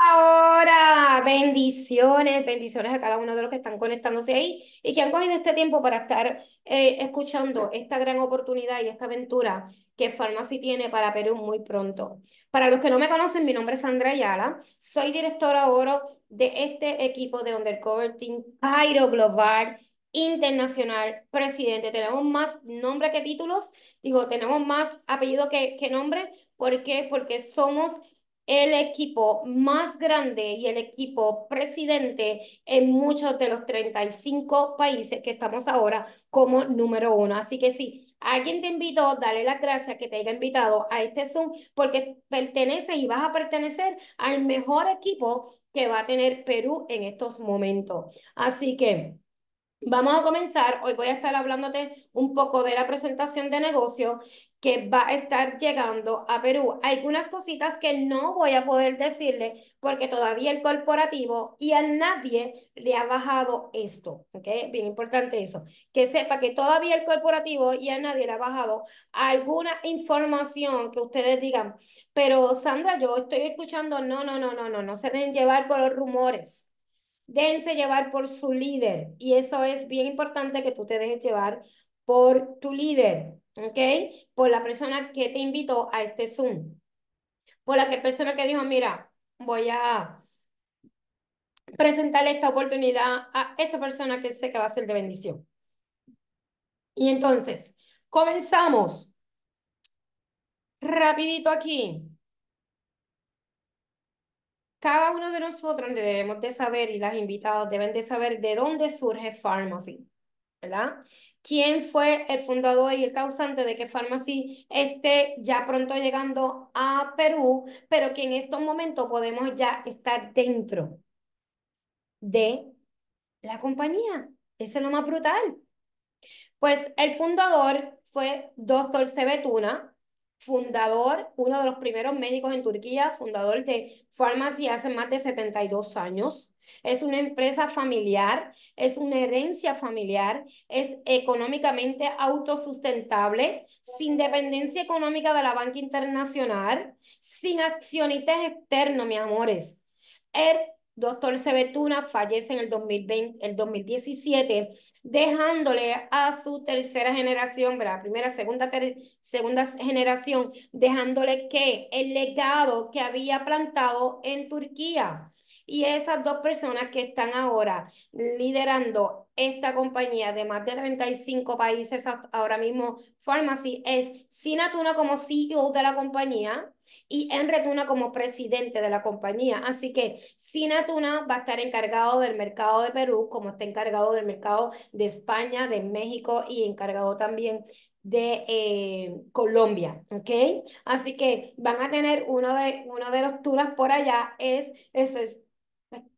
Ahora, bendiciones, bendiciones a cada uno de los que están conectándose ahí y que han cogido este tiempo para estar eh, escuchando esta gran oportunidad y esta aventura que Pharmacy tiene para Perú muy pronto. Para los que no me conocen, mi nombre es Sandra Ayala, soy directora oro de este equipo de Undercover Team Global Internacional Presidente. Tenemos más nombre que títulos, digo, tenemos más apellido que, que nombre. ¿Por qué? Porque somos el equipo más grande y el equipo presidente en muchos de los 35 países que estamos ahora como número uno. Así que sí, alguien te invitó, dale las gracias que te haya invitado a este Zoom porque perteneces y vas a pertenecer al mejor equipo que va a tener Perú en estos momentos. Así que vamos a comenzar. Hoy voy a estar hablándote un poco de la presentación de negocio que va a estar llegando a Perú. Hay algunas cositas que no voy a poder decirle porque todavía el corporativo y a nadie le ha bajado esto, ¿ok? Bien importante eso, que sepa que todavía el corporativo y a nadie le ha bajado alguna información que ustedes digan, pero Sandra, yo estoy escuchando, no, no, no, no, no, no se deben llevar por los rumores. Dense llevar por su líder y eso es bien importante que tú te dejes llevar por tu líder, ¿ok? Por la persona que te invitó a este Zoom. Por la que persona que dijo, mira, voy a presentarle esta oportunidad a esta persona que sé que va a ser de bendición. Y entonces, comenzamos. Rapidito aquí. Cada uno de nosotros debemos de saber y las invitadas deben de saber de dónde surge Pharmacy. ¿verdad? ¿Quién fue el fundador y el causante de que Pharmacy esté ya pronto llegando a Perú, pero que en estos momentos podemos ya estar dentro de la compañía? Eso es lo más brutal. Pues el fundador fue Dr. Sebetuna, fundador, uno de los primeros médicos en Turquía, fundador de Pharmacy hace más de 72 años. Es una empresa familiar, es una herencia familiar, es económicamente autosustentable, sin dependencia económica de la banca internacional, sin accionistas externos, mis amores doctor Sebetuna fallece en el, 2020, el 2017, dejándole a su tercera generación, ¿verdad? primera, segunda, tercera, segunda generación, dejándole que el legado que había plantado en Turquía. Y esas dos personas que están ahora liderando esta compañía de más de 35 países ahora mismo, Pharmacy, es Sinatuna como CEO de la compañía y Enre Tuna como presidente de la compañía. Así que Sinatuna va a estar encargado del mercado de Perú, como está encargado del mercado de España, de México y encargado también de eh, Colombia, ¿ok? Así que van a tener uno de, uno de los tours por allá, es, es,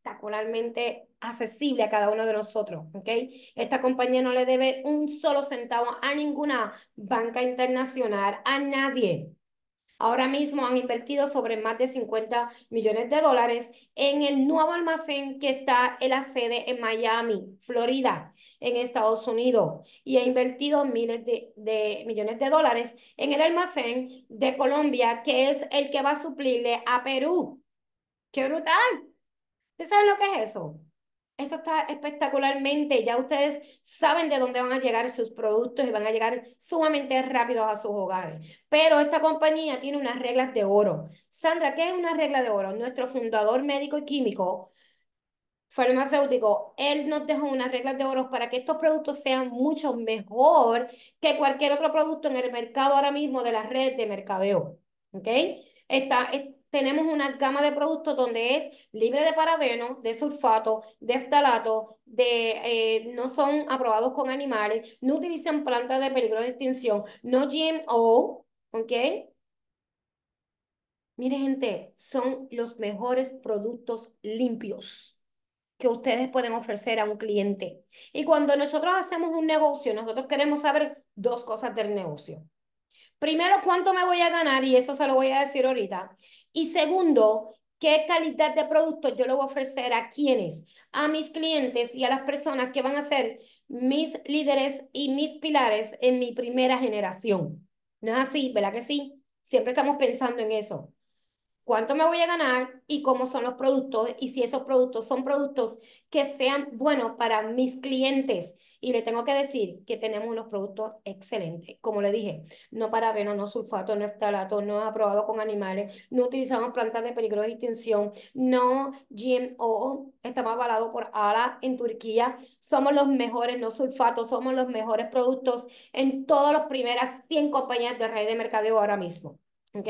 espectacularmente accesible a cada uno de nosotros, ¿ok? Esta compañía no le debe un solo centavo a ninguna banca internacional, a nadie. Ahora mismo han invertido sobre más de 50 millones de dólares en el nuevo almacén que está en la sede en Miami, Florida, en Estados Unidos, y ha invertido miles de, de millones de dólares en el almacén de Colombia, que es el que va a suplirle a Perú. ¡Qué brutal! ¿Ustedes saben lo que es eso? Eso está espectacularmente. Ya ustedes saben de dónde van a llegar sus productos y van a llegar sumamente rápidos a sus hogares. Pero esta compañía tiene unas reglas de oro. Sandra, ¿qué es una regla de oro? Nuestro fundador médico y químico, farmacéutico, él nos dejó unas reglas de oro para que estos productos sean mucho mejor que cualquier otro producto en el mercado ahora mismo de la red de mercadeo. ¿Ok? Está, tenemos una gama de productos donde es libre de parabenos, de sulfato, de estalato, de, eh, no son aprobados con animales, no utilizan plantas de peligro de extinción, no GMO, ¿ok? Mire gente, son los mejores productos limpios que ustedes pueden ofrecer a un cliente. Y cuando nosotros hacemos un negocio, nosotros queremos saber dos cosas del negocio. Primero, cuánto me voy a ganar, y eso se lo voy a decir ahorita. Y segundo, ¿Qué calidad de producto yo le voy a ofrecer a quienes? A mis clientes y a las personas que van a ser mis líderes y mis pilares en mi primera generación. ¿No es así? ¿Verdad que sí? Siempre estamos pensando en eso. ¿Cuánto me voy a ganar y cómo son los productos? Y si esos productos son productos que sean buenos para mis clientes, y le tengo que decir que tenemos unos productos excelentes. Como le dije, no parabeno, no sulfato, no estalato, no aprobado con animales, no utilizamos plantas de peligro de extinción, no GMO, estamos avalados por ALA en Turquía. Somos los mejores, no sulfatos, somos los mejores productos en todas las primeras 100 compañías de red de mercadeo ahora mismo. ¿Ok?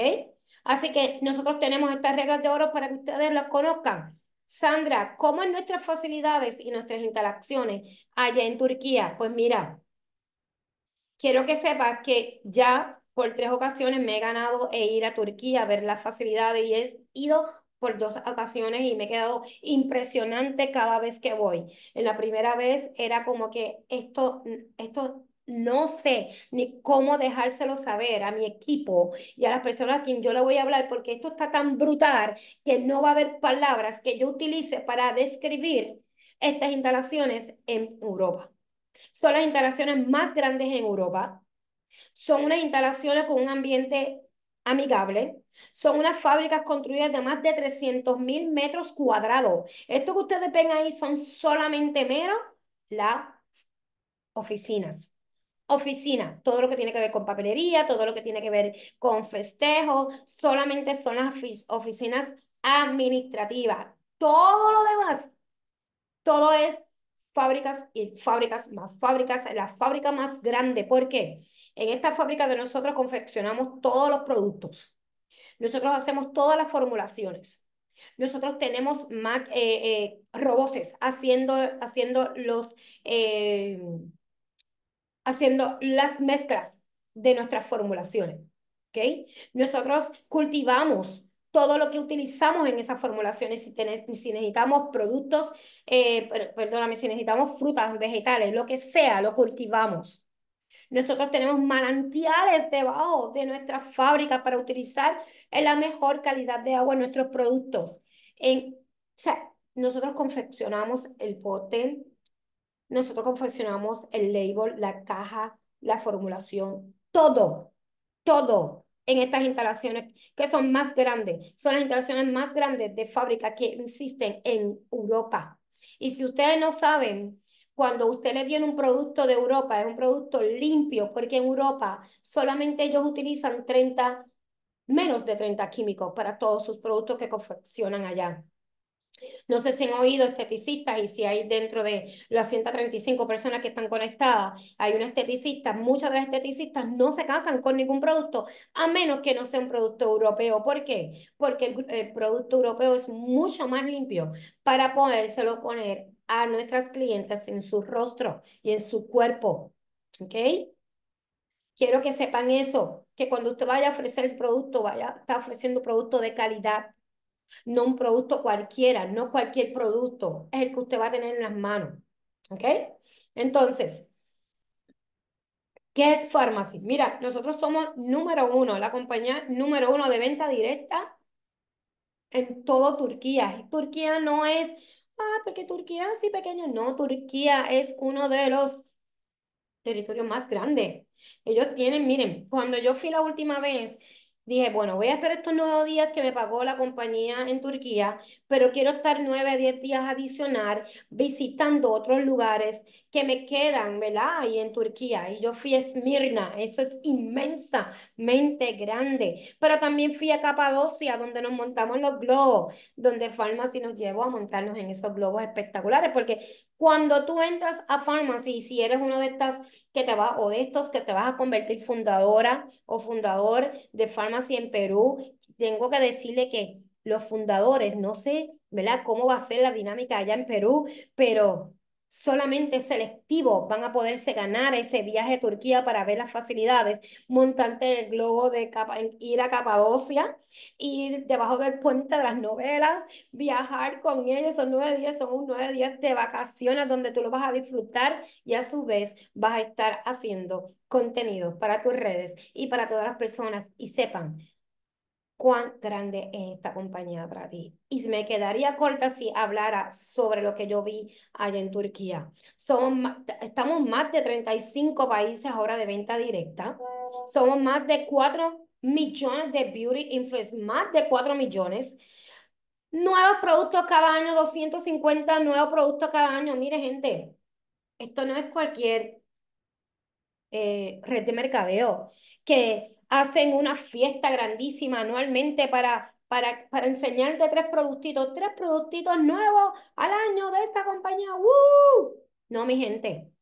Así que nosotros tenemos estas reglas de oro para que ustedes las conozcan. Sandra, ¿cómo en nuestras facilidades y nuestras interacciones allá en Turquía? Pues mira, quiero que sepas que ya por tres ocasiones me he ganado e ir a Turquía a ver las facilidades y he ido por dos ocasiones y me he quedado impresionante cada vez que voy. En la primera vez era como que esto, esto no sé ni cómo dejárselo saber a mi equipo y a las personas a quien yo le voy a hablar, porque esto está tan brutal que no va a haber palabras que yo utilice para describir estas instalaciones en Europa. Son las instalaciones más grandes en Europa. Son unas instalaciones con un ambiente amigable. Son unas fábricas construidas de más de 300.000 mil metros cuadrados. Esto que ustedes ven ahí son solamente menos las oficinas oficina, todo lo que tiene que ver con papelería, todo lo que tiene que ver con festejo, solamente son las oficinas administrativas. Todo lo demás, todo es fábricas y fábricas más fábricas, la fábrica más grande. ¿Por qué? En esta fábrica de nosotros confeccionamos todos los productos. Nosotros hacemos todas las formulaciones. Nosotros tenemos eh, eh, robots haciendo, haciendo los... Eh, haciendo las mezclas de nuestras formulaciones. ¿okay? Nosotros cultivamos todo lo que utilizamos en esas formulaciones, si, necesitamos productos, eh, perdóname, si necesitamos frutas, vegetales, lo que sea, lo cultivamos. Nosotros tenemos manantiales debajo de nuestra fábrica para utilizar en la mejor calidad de agua en nuestros productos. En, o sea, nosotros confeccionamos el poten nosotros confeccionamos el label, la caja, la formulación, todo, todo en estas instalaciones que son más grandes. Son las instalaciones más grandes de fábrica que existen en Europa. Y si ustedes no saben, cuando ustedes vienen un producto de Europa, es un producto limpio, porque en Europa solamente ellos utilizan 30, menos de 30 químicos para todos sus productos que confeccionan allá. No sé si han oído esteticistas y si hay dentro de las 135 personas que están conectadas, hay una esteticista, muchas de las esteticistas no se casan con ningún producto a menos que no sea un producto europeo. ¿Por qué? Porque el, producto europeo es mucho más limpio para ponérselo poner a nuestras clientes en su rostro y en su cuerpo. ¿Ok? Quiero que sepan eso, que cuando usted vaya a ofrecer el producto, vaya, está ofreciendo producto de calidad no un producto cualquiera, no cualquier producto, es el que usted va a tener en las manos. ¿Ok? Entonces, ¿qué es Pharmacy? Mira, nosotros somos número uno, la compañía número uno de venta directa en todo Turquía. Turquía no es, ah, porque Turquía es así pequeño. No, Turquía es uno de los territorios más grandes. Ellos tienen, miren, cuando yo fui la última vez, dije, bueno, voy a estar estos nueve días que me pagó la compañía en Turquía, pero quiero estar nueve, diez días adicional visitando otros lugares que me quedan, ¿verdad? Ahí en Turquía. Y yo fui a Esmirna, eso es inmensamente grande. Pero también fui a Capadocia, donde nos montamos los globos, donde Farmacy nos llevó a montarnos en esos globos espectaculares, porque cuando tú entras a y si eres uno de estas que te va, o estos que te vas a convertir fundadora o fundador de Pharmacy en Perú, tengo que decirle que los fundadores, no sé, ¿verdad? Cómo va a ser la dinámica allá en Perú, pero solamente selectivos van a poderse ganar ese viaje a Turquía para ver las facilidades, montante en el globo de ir a Capadocia, ir debajo del puente de las novelas, viajar con ellos, son nueve días, son nueve días de vacaciones donde tú lo vas a disfrutar y a su vez vas a estar haciendo contenido para tus redes y para todas las personas y sepan cuán grande es esta compañía para ti. Y me quedaría corta si hablara sobre lo que yo vi allá en Turquía. Somos, estamos más de 35 países ahora de venta directa. Somos más de 4 millones de beauty influencers, más de 4 millones. Nuevos productos cada año, 250 nuevos productos cada año. Mire, gente, esto no es cualquier eh, red de mercadeo que hacen una fiesta grandísima anualmente para, para, tres productitos, tres productitos nuevos al año de esta compañía. No, mi gente.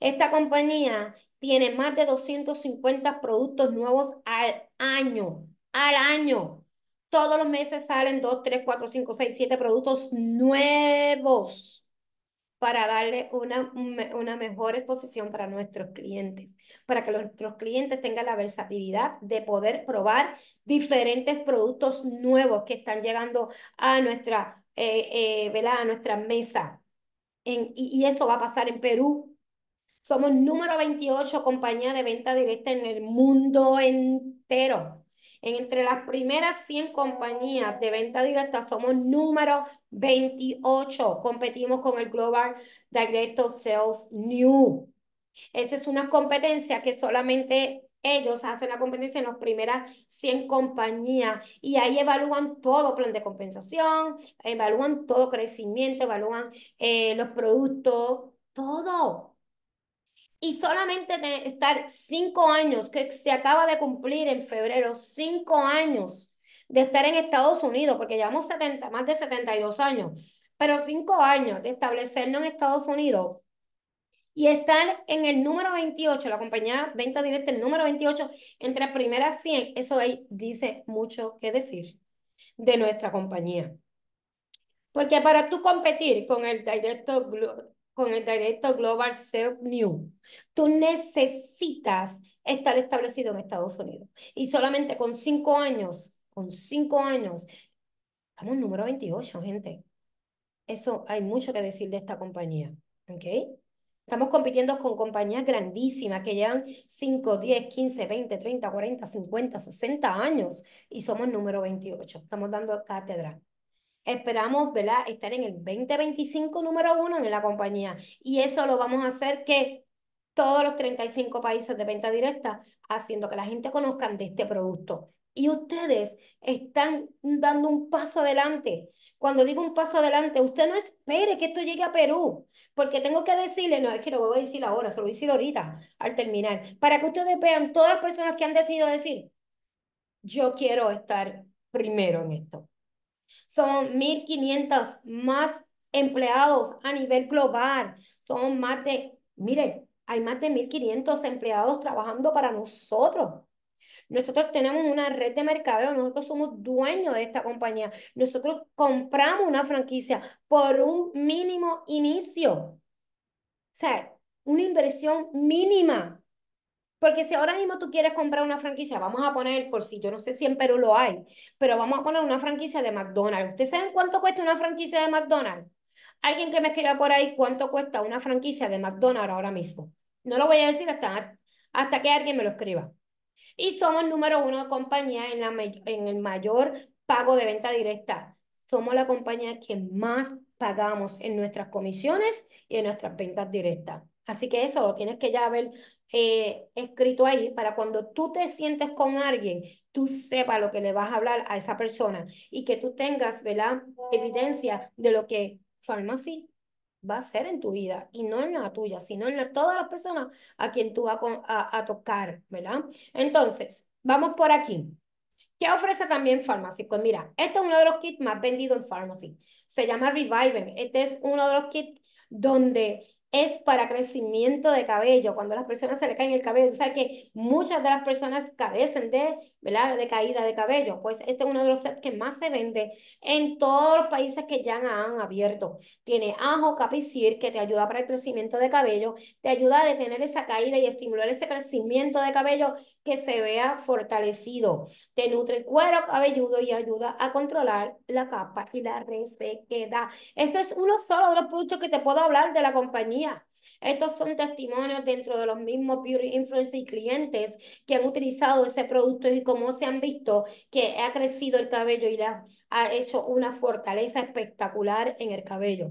Esta compañía tiene más de 250 productos nuevos al año, al año. Todos los meses salen 2, 3, 4, 5, 6, 7 productos nuevos para darle una, una mejor exposición para nuestros clientes, para que nuestros clientes tengan la versatilidad de poder probar diferentes productos nuevos que están llegando a nuestra, eh, eh, nuestra mesa. En, y, y eso va a pasar en Perú, somos número 28 compañía de venta directa en el mundo entero entre las primeras 100 compañías de venta directa somos número 28. Competimos con el Global Directo Sales New. Esa es una competencia que solamente ellos hacen la competencia en las primeras 100 compañías y ahí evalúan todo plan de compensación, evalúan todo crecimiento, evalúan eh, los productos, todo y solamente de estar cinco años, que se acaba de cumplir en febrero, cinco años de estar en Estados Unidos, porque llevamos 70, más de 72 años, pero cinco años de establecernos en Estados Unidos y estar en el número 28, la compañía Venta Directa, el número 28, entre las primeras 100, eso ahí dice mucho que decir de nuestra compañía. Porque para tú competir con el Directo con el Directo Global self New. Tú necesitas estar establecido en Estados Unidos. Y solamente con cinco años, con cinco años, estamos en número 28, gente. Eso hay mucho que decir de esta compañía. ¿Ok? Estamos compitiendo con compañías grandísimas que llevan 5, 10, 15, 20, 30, 40, 50, 60 años y somos número 28. Estamos dando cátedra. Esperamos, ¿verdad?, estar en el 2025 número uno en la compañía. Y eso lo vamos a hacer que todos los 35 países de venta directa, haciendo que la gente conozcan de este producto. Y ustedes están dando un paso adelante. Cuando digo un paso adelante, usted no espere que esto llegue a Perú, porque tengo que decirle, no, es que lo voy a decir ahora, se lo voy a decir ahorita al terminar, para que ustedes vean todas las personas que han decidido decir, yo quiero estar primero en esto. Son 1.500 más empleados a nivel global. somos más de, mire, hay más de 1.500 empleados trabajando para nosotros. Nosotros tenemos una red de mercadeo, nosotros somos dueños de esta compañía. Nosotros compramos una franquicia por un mínimo inicio. O sea, una inversión mínima porque si ahora mismo tú quieres comprar una franquicia, vamos a poner, por si yo no sé si en Perú lo hay, pero vamos a poner una franquicia de McDonald's. ¿Ustedes saben cuánto cuesta una franquicia de McDonald's? Alguien que me escriba por ahí cuánto cuesta una franquicia de McDonald's ahora mismo. No lo voy a decir hasta, hasta que alguien me lo escriba. Y somos número uno de compañía en el mayor pago de venta directa. Somos la compañía que más pagamos en nuestras comisiones y en nuestras ventas directas. Así que eso lo tienes que ya haber eh, escrito ahí para cuando tú te sientes con alguien, tú sepas lo que le vas a hablar a esa persona y que tú tengas, ¿verdad? Evidencia de lo que Pharmacy va a ser en tu vida y no en la tuya, sino en la, todas las personas a quien tú vas a, a, tocar, ¿verdad? Entonces, vamos por aquí. ¿Qué ofrece también Pharmacy? Pues mira, este es uno de los kits más vendidos en Pharmacy. Se llama Reviving. Este es uno de los kits donde es para crecimiento de cabello. Cuando a las personas se le caen el cabello, que muchas de las personas carecen de, ¿verdad? de caída de cabello. Pues este es uno de los sets que más se vende en todos los países que ya han abierto. Tiene ajo, capicir, que te ayuda para el crecimiento de cabello, te ayuda a detener esa caída y estimular ese crecimiento de cabello que se vea fortalecido. Te nutre el cuero cabelludo y ayuda a controlar la capa y la resequedad. Este es uno solo de los productos que te puedo hablar de la compañía estos son testimonios dentro de los mismos beauty influencers y clientes que han utilizado ese producto y cómo se han visto que ha crecido el cabello y le ha hecho una fortaleza espectacular en el cabello.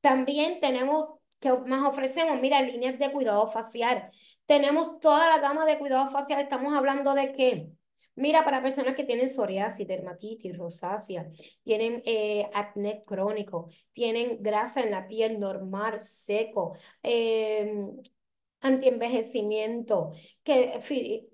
También tenemos que más ofrecemos, mira, líneas de cuidado facial. Tenemos toda la gama de cuidado facial. Estamos hablando de qué. Mira, para personas que tienen psoriasis, dermatitis, rosácea, tienen eh, acné crónico, tienen grasa en la piel normal, seco, em, antienvejecimiento, que,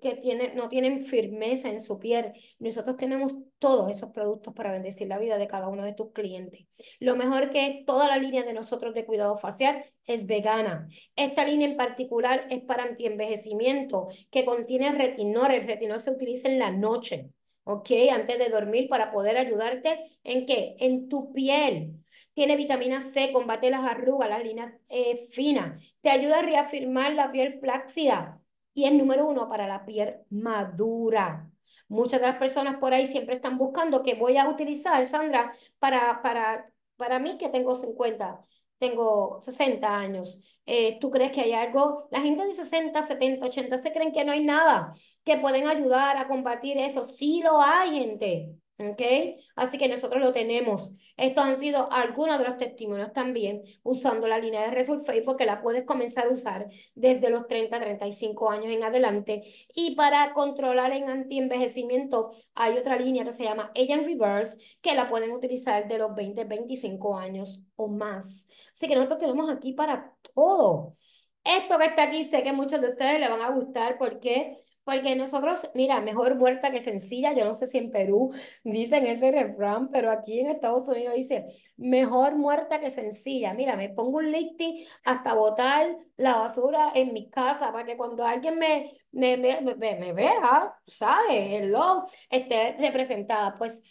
que tiene, no tienen firmeza en su piel. Nosotros tenemos todos esos productos para bendecir la vida de cada uno de tus clientes. Lo mejor que es toda la línea de nosotros de cuidado facial es vegana. Esta línea en particular es para antienvejecimiento, que contiene retinol. El retinol se utiliza en la noche, ¿ok? Antes de dormir para poder ayudarte en qué? En tu piel tiene vitamina C, combate las arrugas, las líneas eh, finas, te ayuda a reafirmar la piel flácida y es número uno para la piel madura. Muchas de las personas por ahí siempre están buscando que voy a utilizar, Sandra, para, para, para mí que tengo 50, tengo 60 años. Eh, ¿Tú crees que hay algo? La gente de 60, 70, 80 se creen que no hay nada que pueden ayudar a combatir eso. Sí lo hay, gente. ¿Okay? Así que nosotros lo tenemos. Estos han sido algunos de los testimonios también usando la línea de Resolve porque la puedes comenzar a usar desde los 30, 35 años en adelante. Y para controlar en antienvejecimiento hay otra línea que se llama Agent Reverse que la pueden utilizar de los 20, 25 años o más. Así que nosotros tenemos aquí para todo. Esto que está aquí sé que muchos de ustedes le van a gustar porque porque nosotros, mira, mejor muerta que sencilla, yo no sé si en Perú dicen ese refrán, pero aquí en Estados Unidos dice, mejor muerta que sencilla. Mira, me pongo un lifting hasta botar la basura en mi casa para que cuando alguien me, me, me, vea, ¿sabes? El love esté representada. Pues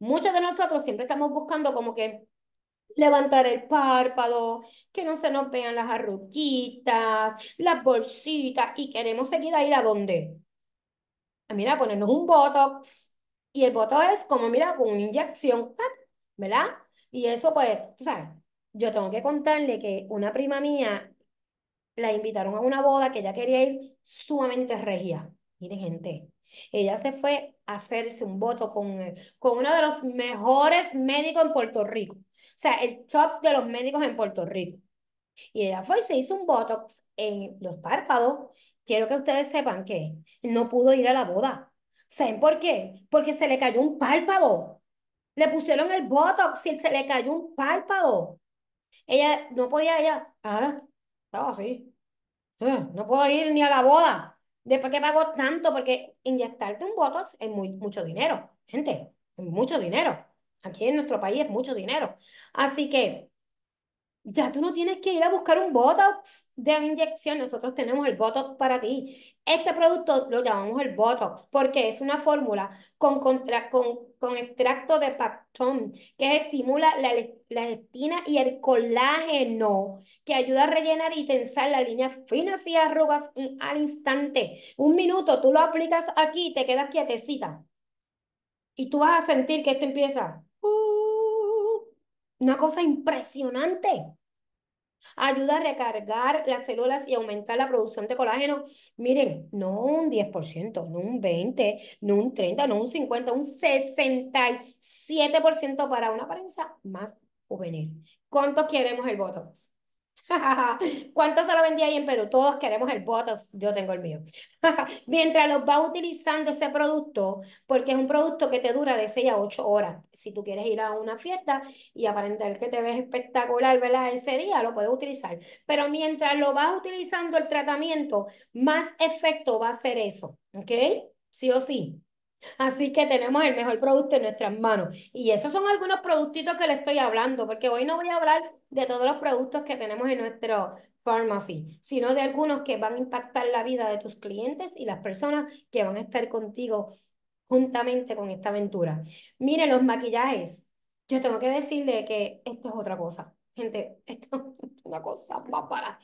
muchos de nosotros siempre estamos buscando como que levantar el párpado, que no se nos vean las arruquitas, las bolsitas, y queremos seguir a ir a dónde? Mira, ponernos un Botox, y el Botox es como, mira, con una inyección, ¿verdad? Y eso pues, tú sabes, yo tengo que contarle que una prima mía la invitaron a una boda que ella quería ir sumamente regia. Miren, gente, ella se fue a hacerse un voto con, eh, con uno de los mejores médicos en Puerto Rico. O sea, el top de los médicos en Puerto Rico. Y ella fue y se hizo un Botox en los párpados. Quiero que ustedes sepan que no pudo ir a la boda. ¿Saben por qué? Porque se le cayó un párpado. Le pusieron el Botox y se le cayó un párpado. Ella no podía, ir. ah, estaba así. Eh, no puedo ir ni a la boda. ¿Después qué pago tanto? Porque inyectarte un Botox es mucho dinero, gente, es mucho dinero. Aquí en nuestro país es mucho dinero. Así que ya tú no tienes que ir a buscar un Botox de inyección. Nosotros tenemos el Botox para ti. Este producto lo llamamos el Botox porque es una fórmula con, con, con extracto de pactón que estimula la, la espina y el colágeno que ayuda a rellenar y tensar las líneas finas y arrugas al instante. Un minuto, tú lo aplicas aquí y te quedas quietecita. Y tú vas a sentir que esto empieza Uh, una cosa impresionante. Ayuda a recargar las células y aumentar la producción de colágeno. Miren, no un 10%, no un 20%, no un 30%, no un 50%, un 67% para una apariencia más juvenil. ¿Cuántos queremos el Botox? ¿Cuánto se lo vendía ahí en Perú? Todos queremos el Botox, yo tengo el mío. Mientras lo vas utilizando ese producto, porque es un producto que te dura de 6 a 8 horas. Si tú quieres ir a una fiesta y aparentar que te ves espectacular, ¿verdad? Ese día lo puedes utilizar. Pero mientras lo vas utilizando el tratamiento, más efecto va a ser eso, ¿ok? Sí o sí. Así que tenemos el mejor producto en nuestras manos. Y esos son algunos productitos que le estoy hablando, porque hoy no voy a hablar de todos los productos que tenemos en nuestro pharmacy, sino de algunos que van a impactar la vida de tus clientes y las personas que van a estar contigo juntamente con esta aventura. Mire, los maquillajes. Yo tengo que decirle que esto es otra cosa. Gente, esto es una cosa para.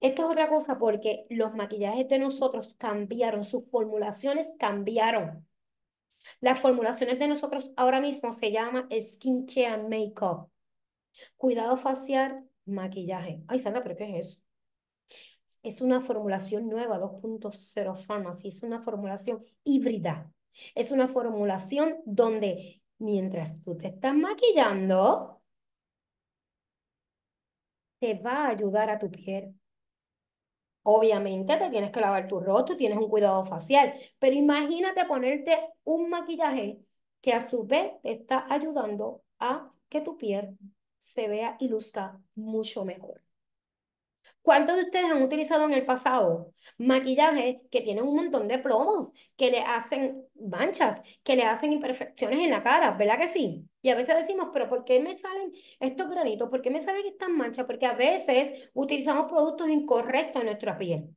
Esto es otra cosa porque los maquillajes de nosotros cambiaron, sus formulaciones cambiaron. Las formulaciones de nosotros ahora mismo se llama skincare and makeup. Cuidado facial, maquillaje. Ay, Sandra, ¿pero qué es eso? Es una formulación nueva, 2.0 Pharmacy. Es una formulación híbrida. Es una formulación donde mientras tú te estás maquillando, te va a ayudar a tu piel. Obviamente te tienes que lavar tu rostro, tienes un cuidado facial, pero imagínate ponerte un maquillaje que a su vez está ayudando a que tu piel se vea y luzca mucho mejor. ¿Cuántos de ustedes han utilizado en el pasado maquillaje que tienen un montón de plomos, que le hacen manchas, que le hacen imperfecciones en la cara? ¿Verdad que sí? Y a veces decimos, pero ¿por qué me salen estos granitos? ¿Por qué me salen estas manchas? Porque a veces utilizamos productos incorrectos en nuestra piel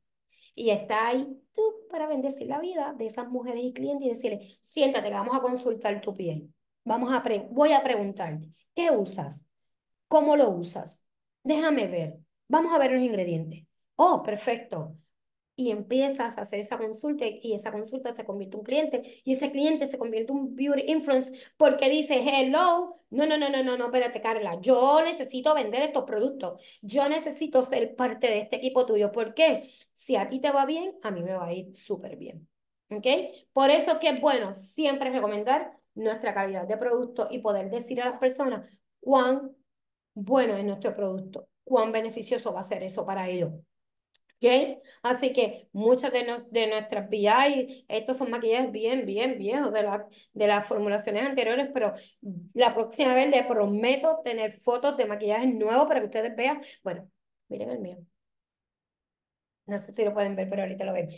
y está ahí tú para bendecir la vida de esas mujeres y clientes y decirle, siéntate vamos a consultar tu piel. Vamos a voy a preguntarte, ¿qué usas? ¿Cómo lo usas? Déjame ver. Vamos a ver los ingredientes. Oh, perfecto y empiezas a hacer esa consulta y esa consulta se convierte en un cliente y ese cliente se convierte en un beauty influence porque dice, hello, no, no, no, no, no, espérate Carla, yo necesito vender estos productos, yo necesito ser parte de este equipo tuyo, porque si a ti te va bien, a mí me va a ir súper bien, ¿ok? Por eso es que es bueno siempre recomendar nuestra calidad de producto y poder decir a las personas cuán bueno es nuestro producto, cuán beneficioso va a ser eso para ellos. Así que muchas de, de nuestras BI, estos son maquillajes bien, bien viejos de, de las formulaciones anteriores, pero la próxima vez les prometo tener fotos de maquillajes nuevos para que ustedes vean. Bueno, miren el mío. No sé si lo pueden ver, pero ahorita lo ven.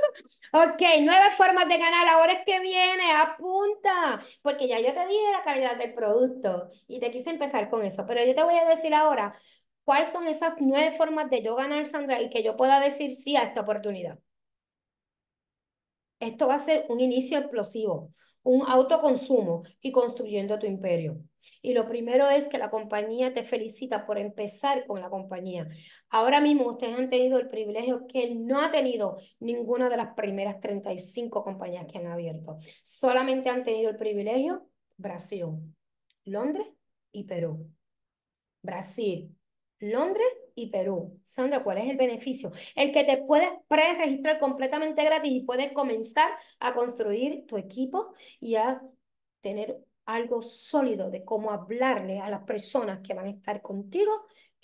ok, nueve formas de ganar. Ahora es que viene, apunta. Porque ya yo te dije la calidad del producto y te quise empezar con eso. Pero yo te voy a decir ahora ¿Cuáles son esas nueve formas de yo ganar, Sandra, y que yo pueda decir sí a esta oportunidad? Esto va a ser un inicio explosivo, un autoconsumo y construyendo tu imperio. Y lo primero es que la compañía te felicita por empezar con la compañía. Ahora mismo ustedes han tenido el privilegio que no ha tenido ninguna de las primeras 35 compañías que han abierto. Solamente han tenido el privilegio Brasil, Londres y Perú. Brasil, Londres y Perú. Sandra, ¿cuál es el beneficio? El que te puedes pre-registrar completamente gratis y puedes comenzar a construir tu equipo y a tener algo sólido de cómo hablarle a las personas que van a estar contigo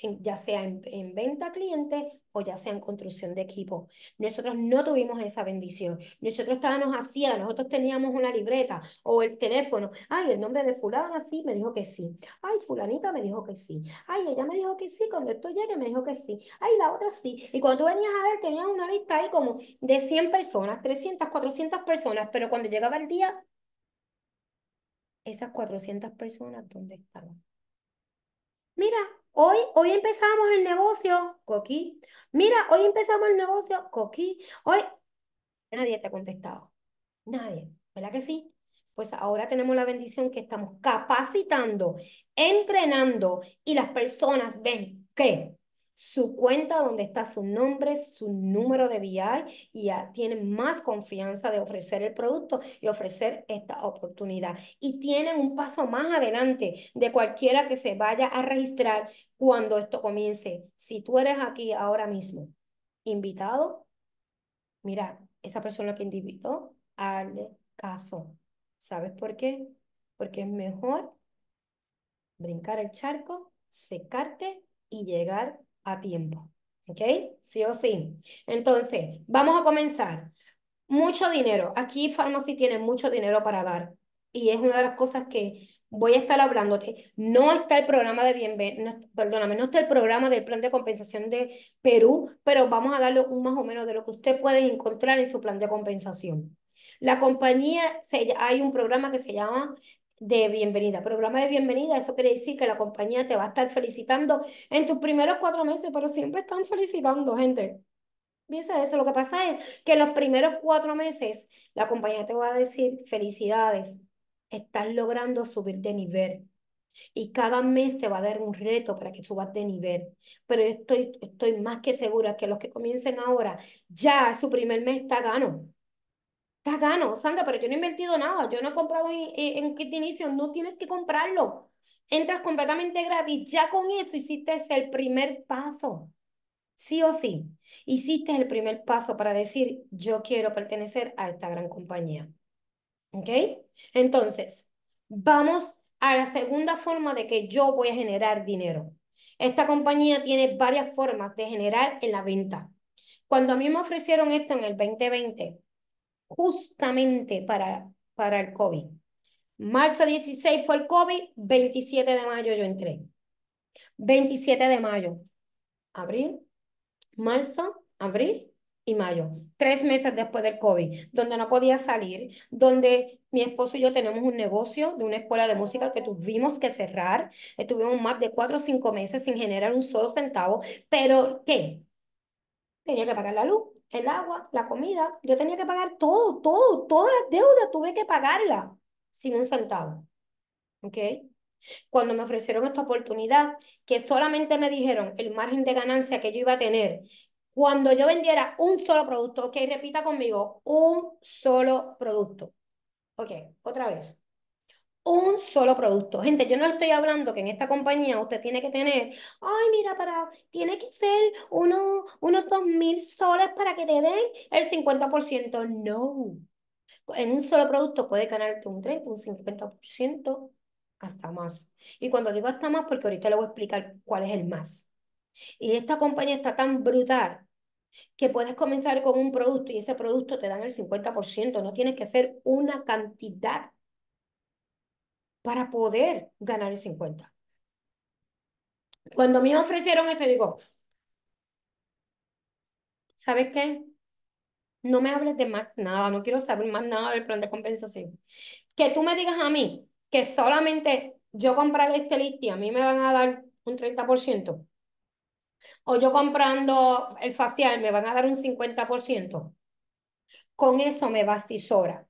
ya sea en, en venta a clientes o ya sea en construcción de equipo. Nosotros no tuvimos esa bendición. Nosotros estábamos así, nosotros teníamos una libreta o el teléfono. Ay, el nombre de fulano así me dijo que sí. Ay, fulanita me dijo que sí. Ay, ella me dijo que sí. Cuando esto llegue me dijo que sí. Ay, la otra sí. Y cuando tú venías a ver, tenías una lista ahí como de 100 personas, 300, 400 personas, pero cuando llegaba el día, esas 400 personas, ¿dónde estaban? Mira, Hoy, hoy empezamos el negocio, Coqui. Mira, hoy empezamos el negocio, Coqui. Hoy nadie te ha contestado. Nadie, ¿verdad que sí? Pues ahora tenemos la bendición que estamos capacitando, entrenando y las personas ven que su cuenta donde está su nombre, su número de vial, y ya tienen más confianza de ofrecer el producto y ofrecer esta oportunidad. Y tienen un paso más adelante de cualquiera que se vaya a registrar cuando esto comience. Si tú eres aquí ahora mismo invitado, mira, esa persona que invitó, hazle caso. ¿Sabes por qué? Porque es mejor brincar el charco, secarte y llegar a tiempo. ¿Ok? Sí o sí. Entonces, vamos a comenzar. Mucho dinero. Aquí Pharmacy tiene mucho dinero para dar. Y es una de las cosas que voy a estar hablándote. No está el programa de bienven perdóname, no está el programa del plan de compensación de Perú, pero vamos a darle un más o menos de lo que usted puede encontrar en su plan de compensación. La compañía, hay un programa que se llama de bienvenida. Programa de bienvenida, eso quiere decir que la compañía te va a estar felicitando en tus primeros cuatro meses, pero siempre están felicitando, gente. Piensa eso, lo que pasa es que los primeros cuatro meses la compañía te va a decir felicidades, estás logrando subir de nivel. Y cada mes te va a dar un reto para que subas de nivel. Pero estoy, estoy más que segura que los que comiencen ahora, ya su primer mes está gano está gano, Sandra, pero yo no he invertido nada, yo no he comprado en, en kit de inicio, no tienes que comprarlo. Entras completamente gratis, ya con eso hiciste el primer paso. Sí o sí, hiciste el primer paso para decir, yo quiero pertenecer a esta gran compañía. ¿Ok? Entonces, vamos a la segunda forma de que yo voy a generar dinero. Esta compañía tiene varias formas de generar en la venta. Cuando a mí me ofrecieron esto en el 2020, justamente para, para el COVID. Marzo 16 fue el COVID, 27 de mayo yo entré. 27 de mayo, abril, marzo, abril y mayo. Tres meses después del COVID, donde no podía salir, donde mi esposo y yo tenemos un negocio de una escuela de música que tuvimos que cerrar. Estuvimos más de cuatro o cinco meses sin generar un solo centavo. Pero, ¿qué? Tenía que pagar la luz, el agua, la comida. Yo tenía que pagar todo, todo, todas las deudas tuve que pagarlas sin un centavo. ¿Ok? Cuando me ofrecieron esta oportunidad, que solamente me dijeron el margen de ganancia que yo iba a tener cuando yo vendiera un solo producto, ok, repita conmigo, un solo producto. Ok, otra vez un solo producto. Gente, yo no estoy hablando que en esta compañía usted tiene que tener, ay, mira, para, tiene que ser uno, unos dos mil soles para que te den el 50%. No. En un solo producto puede ganarte un 30, un 50%, hasta más. Y cuando digo hasta más, porque ahorita le voy a explicar cuál es el más. Y esta compañía está tan brutal que puedes comenzar con un producto y ese producto te dan el 50%. No tienes que hacer una cantidad para poder ganar el 50. Cuando me ofrecieron eso, digo, ¿sabes qué? No me hables de más nada, no quiero saber más nada del plan de compensación. Que tú me digas a mí que solamente yo comprar este list y a mí me van a dar un 30%, o yo comprando el facial me van a dar un 50%, con eso me bastizora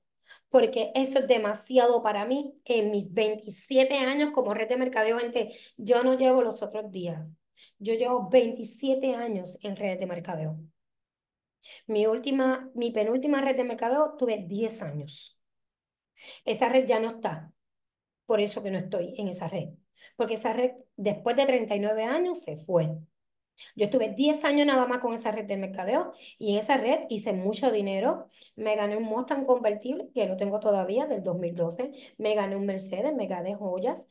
porque eso es demasiado para mí en mis 27 años como red de mercadeo, que yo no llevo los otros días. Yo llevo 27 años en red de mercadeo. Mi última, mi penúltima red de mercadeo tuve 10 años. Esa red ya no está. Por eso que no estoy en esa red. Porque esa red después de 39 años se fue. Yo estuve 10 años nada más con esa red de mercadeo y en esa red hice mucho dinero. Me gané un Mustang convertible, que lo tengo todavía, del 2012. Me gané un Mercedes, me gané joyas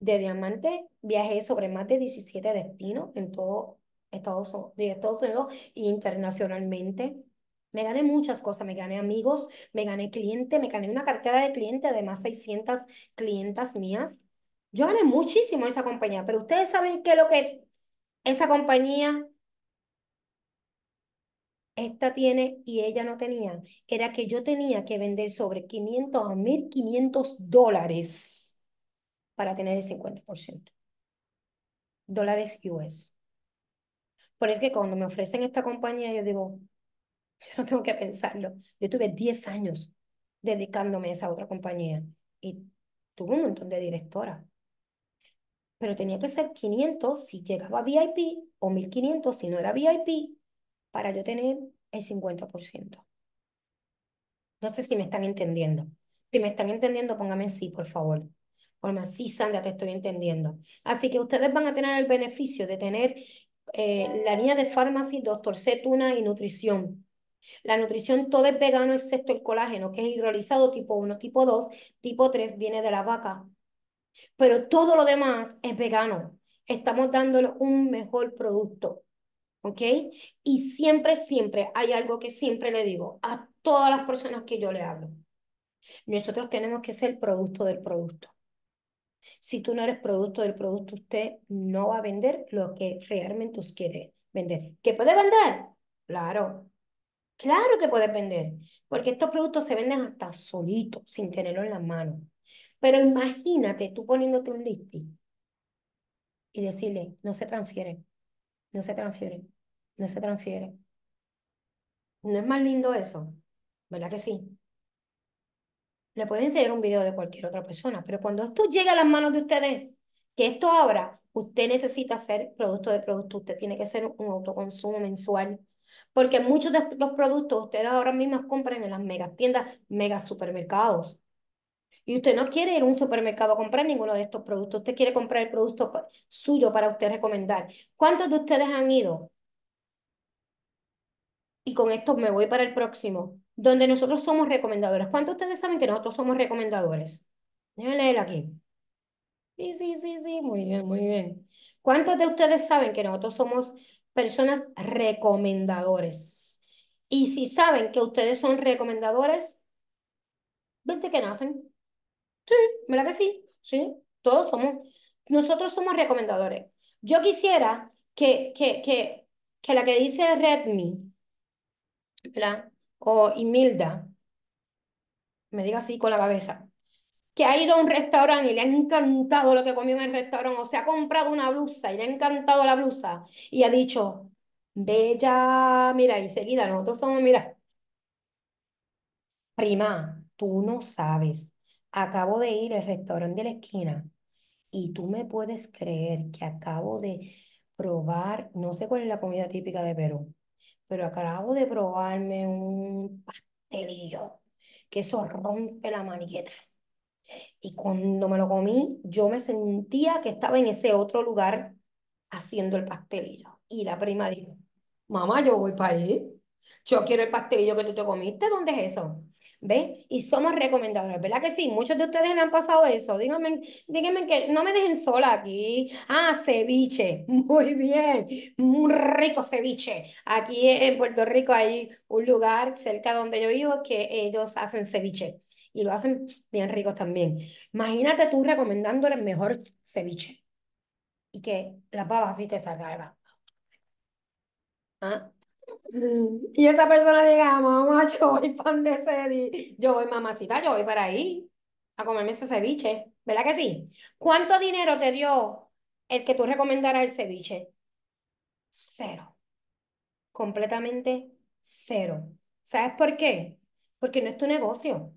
de diamante. Viajé sobre más de 17 destinos en todo Estados, Unidos e internacionalmente. Me gané muchas cosas, me gané amigos, me gané cliente, me gané una cartera de clientes Además 600 clientas mías. Yo gané muchísimo esa compañía, pero ustedes saben que lo que esa compañía, esta tiene y ella no tenía, era que yo tenía que vender sobre 500 a 1.500 dólares para tener el 50%. Dólares US. Por eso que cuando me ofrecen esta compañía, yo digo, yo no tengo que pensarlo. Yo tuve 10 años dedicándome a esa otra compañía y tuve un montón de directoras pero tenía que ser 500 si llegaba VIP o 1500 si no era VIP para yo tener el 50%. No sé si me están entendiendo. Si me están entendiendo, póngame sí, por favor. más sí, Sandra, te estoy entendiendo. Así que ustedes van a tener el beneficio de tener eh, la línea de farmacia, doctor C, y nutrición. La nutrición todo es vegano excepto el colágeno, que es hidrolizado tipo 1, tipo 2, tipo 3 viene de la vaca, pero todo lo demás es vegano. Estamos dándole un mejor producto. ¿Ok? Y siempre, siempre hay algo que siempre le digo a todas las personas que yo le hablo. Nosotros tenemos que ser producto del producto. Si tú no eres producto del producto, usted no va a vender lo que realmente usted quiere vender. ¿Que puede vender? Claro. Claro que puede vender. Porque estos productos se venden hasta solitos, sin tenerlo en las manos. Pero imagínate tú poniéndote un listing y decirle, no se transfiere, no se transfiere, no se transfiere. ¿No es más lindo eso? ¿Verdad que sí? Le pueden enseñar un video de cualquier otra persona, pero cuando esto llega a las manos de ustedes, que esto ahora, usted necesita hacer producto de producto, usted tiene que ser un autoconsumo mensual, porque muchos de los productos ustedes ahora mismo compran en las mega tiendas, mega supermercados, y usted no quiere ir a un supermercado a comprar ninguno de estos productos. Usted quiere comprar el producto suyo para usted recomendar. ¿Cuántos de ustedes han ido? Y con esto me voy para el próximo, donde nosotros somos recomendadores. ¿Cuántos de ustedes saben que nosotros somos recomendadores? Déjenme leer aquí. Sí, sí, sí, sí, muy bien, muy bien. ¿Cuántos de ustedes saben que nosotros somos personas recomendadores? Y si saben que ustedes son recomendadores, vente que nacen. Sí, ¿verdad que sí? Sí, todos somos, nosotros somos recomendadores. Yo quisiera que, que, que, que la que dice Redmi, ¿verdad? O Imilda, me diga así con la cabeza, que ha ido a un restaurante y le ha encantado lo que comió en el restaurante, o se ha comprado una blusa y le ha encantado la blusa, y ha dicho, bella, mira, enseguida nosotros somos, mira, prima, tú no sabes acabo de ir al restaurante de la esquina y tú me puedes creer que acabo de probar, no sé cuál es la comida típica de Perú, pero acabo de probarme un pastelillo, que eso rompe la maniqueta. Y cuando me lo comí, yo me sentía que estaba en ese otro lugar haciendo el pastelillo. Y la prima dijo, mamá, yo voy para allí. Yo quiero el pastelillo que tú te comiste, ¿dónde es eso? ¿Ves? Y somos recomendadores, ¿verdad que sí? Muchos de ustedes le han pasado eso. Díganme, díganme que no me dejen sola aquí. Ah, ceviche. Muy bien. Muy rico ceviche. Aquí en Puerto Rico hay un lugar cerca donde yo vivo que ellos hacen ceviche. Y lo hacen bien rico también. Imagínate tú el mejor ceviche. Y que la pava así te sacaran. ¿Ah? Y esa persona llega, mamá, yo voy pan de y yo voy mamacita, yo voy para ahí a comerme ese ceviche, ¿verdad que sí? ¿Cuánto dinero te dio el que tú recomendaras el ceviche? Cero. Completamente cero. ¿Sabes por qué? Porque no es tu negocio.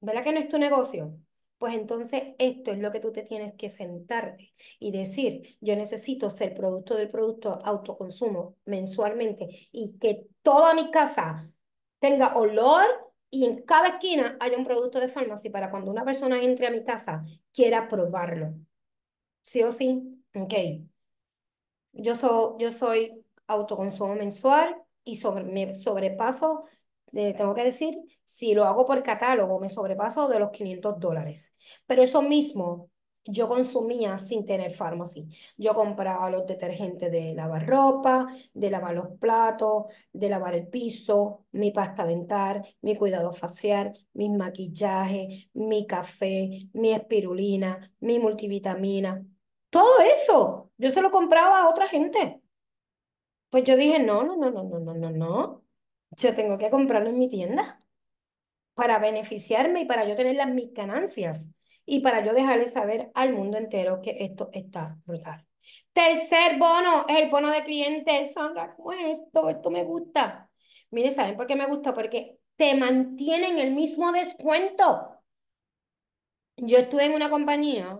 ¿Verdad que no es tu negocio? Pues entonces esto es lo que tú te tienes que sentarte y decir, yo necesito ser producto del producto autoconsumo mensualmente y que toda mi casa tenga olor y en cada esquina haya un producto de farmacia para cuando una persona entre a mi casa quiera probarlo. ¿Sí o sí? Ok. Yo, soy, yo soy autoconsumo mensual y sobre, me sobrepaso tengo que decir, si lo hago por catálogo, me sobrepaso de los 500 dólares. Pero eso mismo yo consumía sin tener pharmacy. Yo compraba los detergentes de lavar ropa, de lavar los platos, de lavar el piso, mi pasta dental, mi cuidado facial, mis maquillajes, mi café, mi espirulina, mi multivitamina. Todo eso, yo se lo compraba a otra gente. Pues yo dije, no, no, no, no, no, no, no, no yo tengo que comprarlo en mi tienda para beneficiarme y para yo tener mis ganancias y para yo dejarle saber al mundo entero que esto está brutal. Tercer bono es el bono de clientes. Sandra, ¿cómo es esto? Esto me gusta. Miren, ¿saben por qué me gusta? Porque te mantienen el mismo descuento. Yo estuve en una compañía,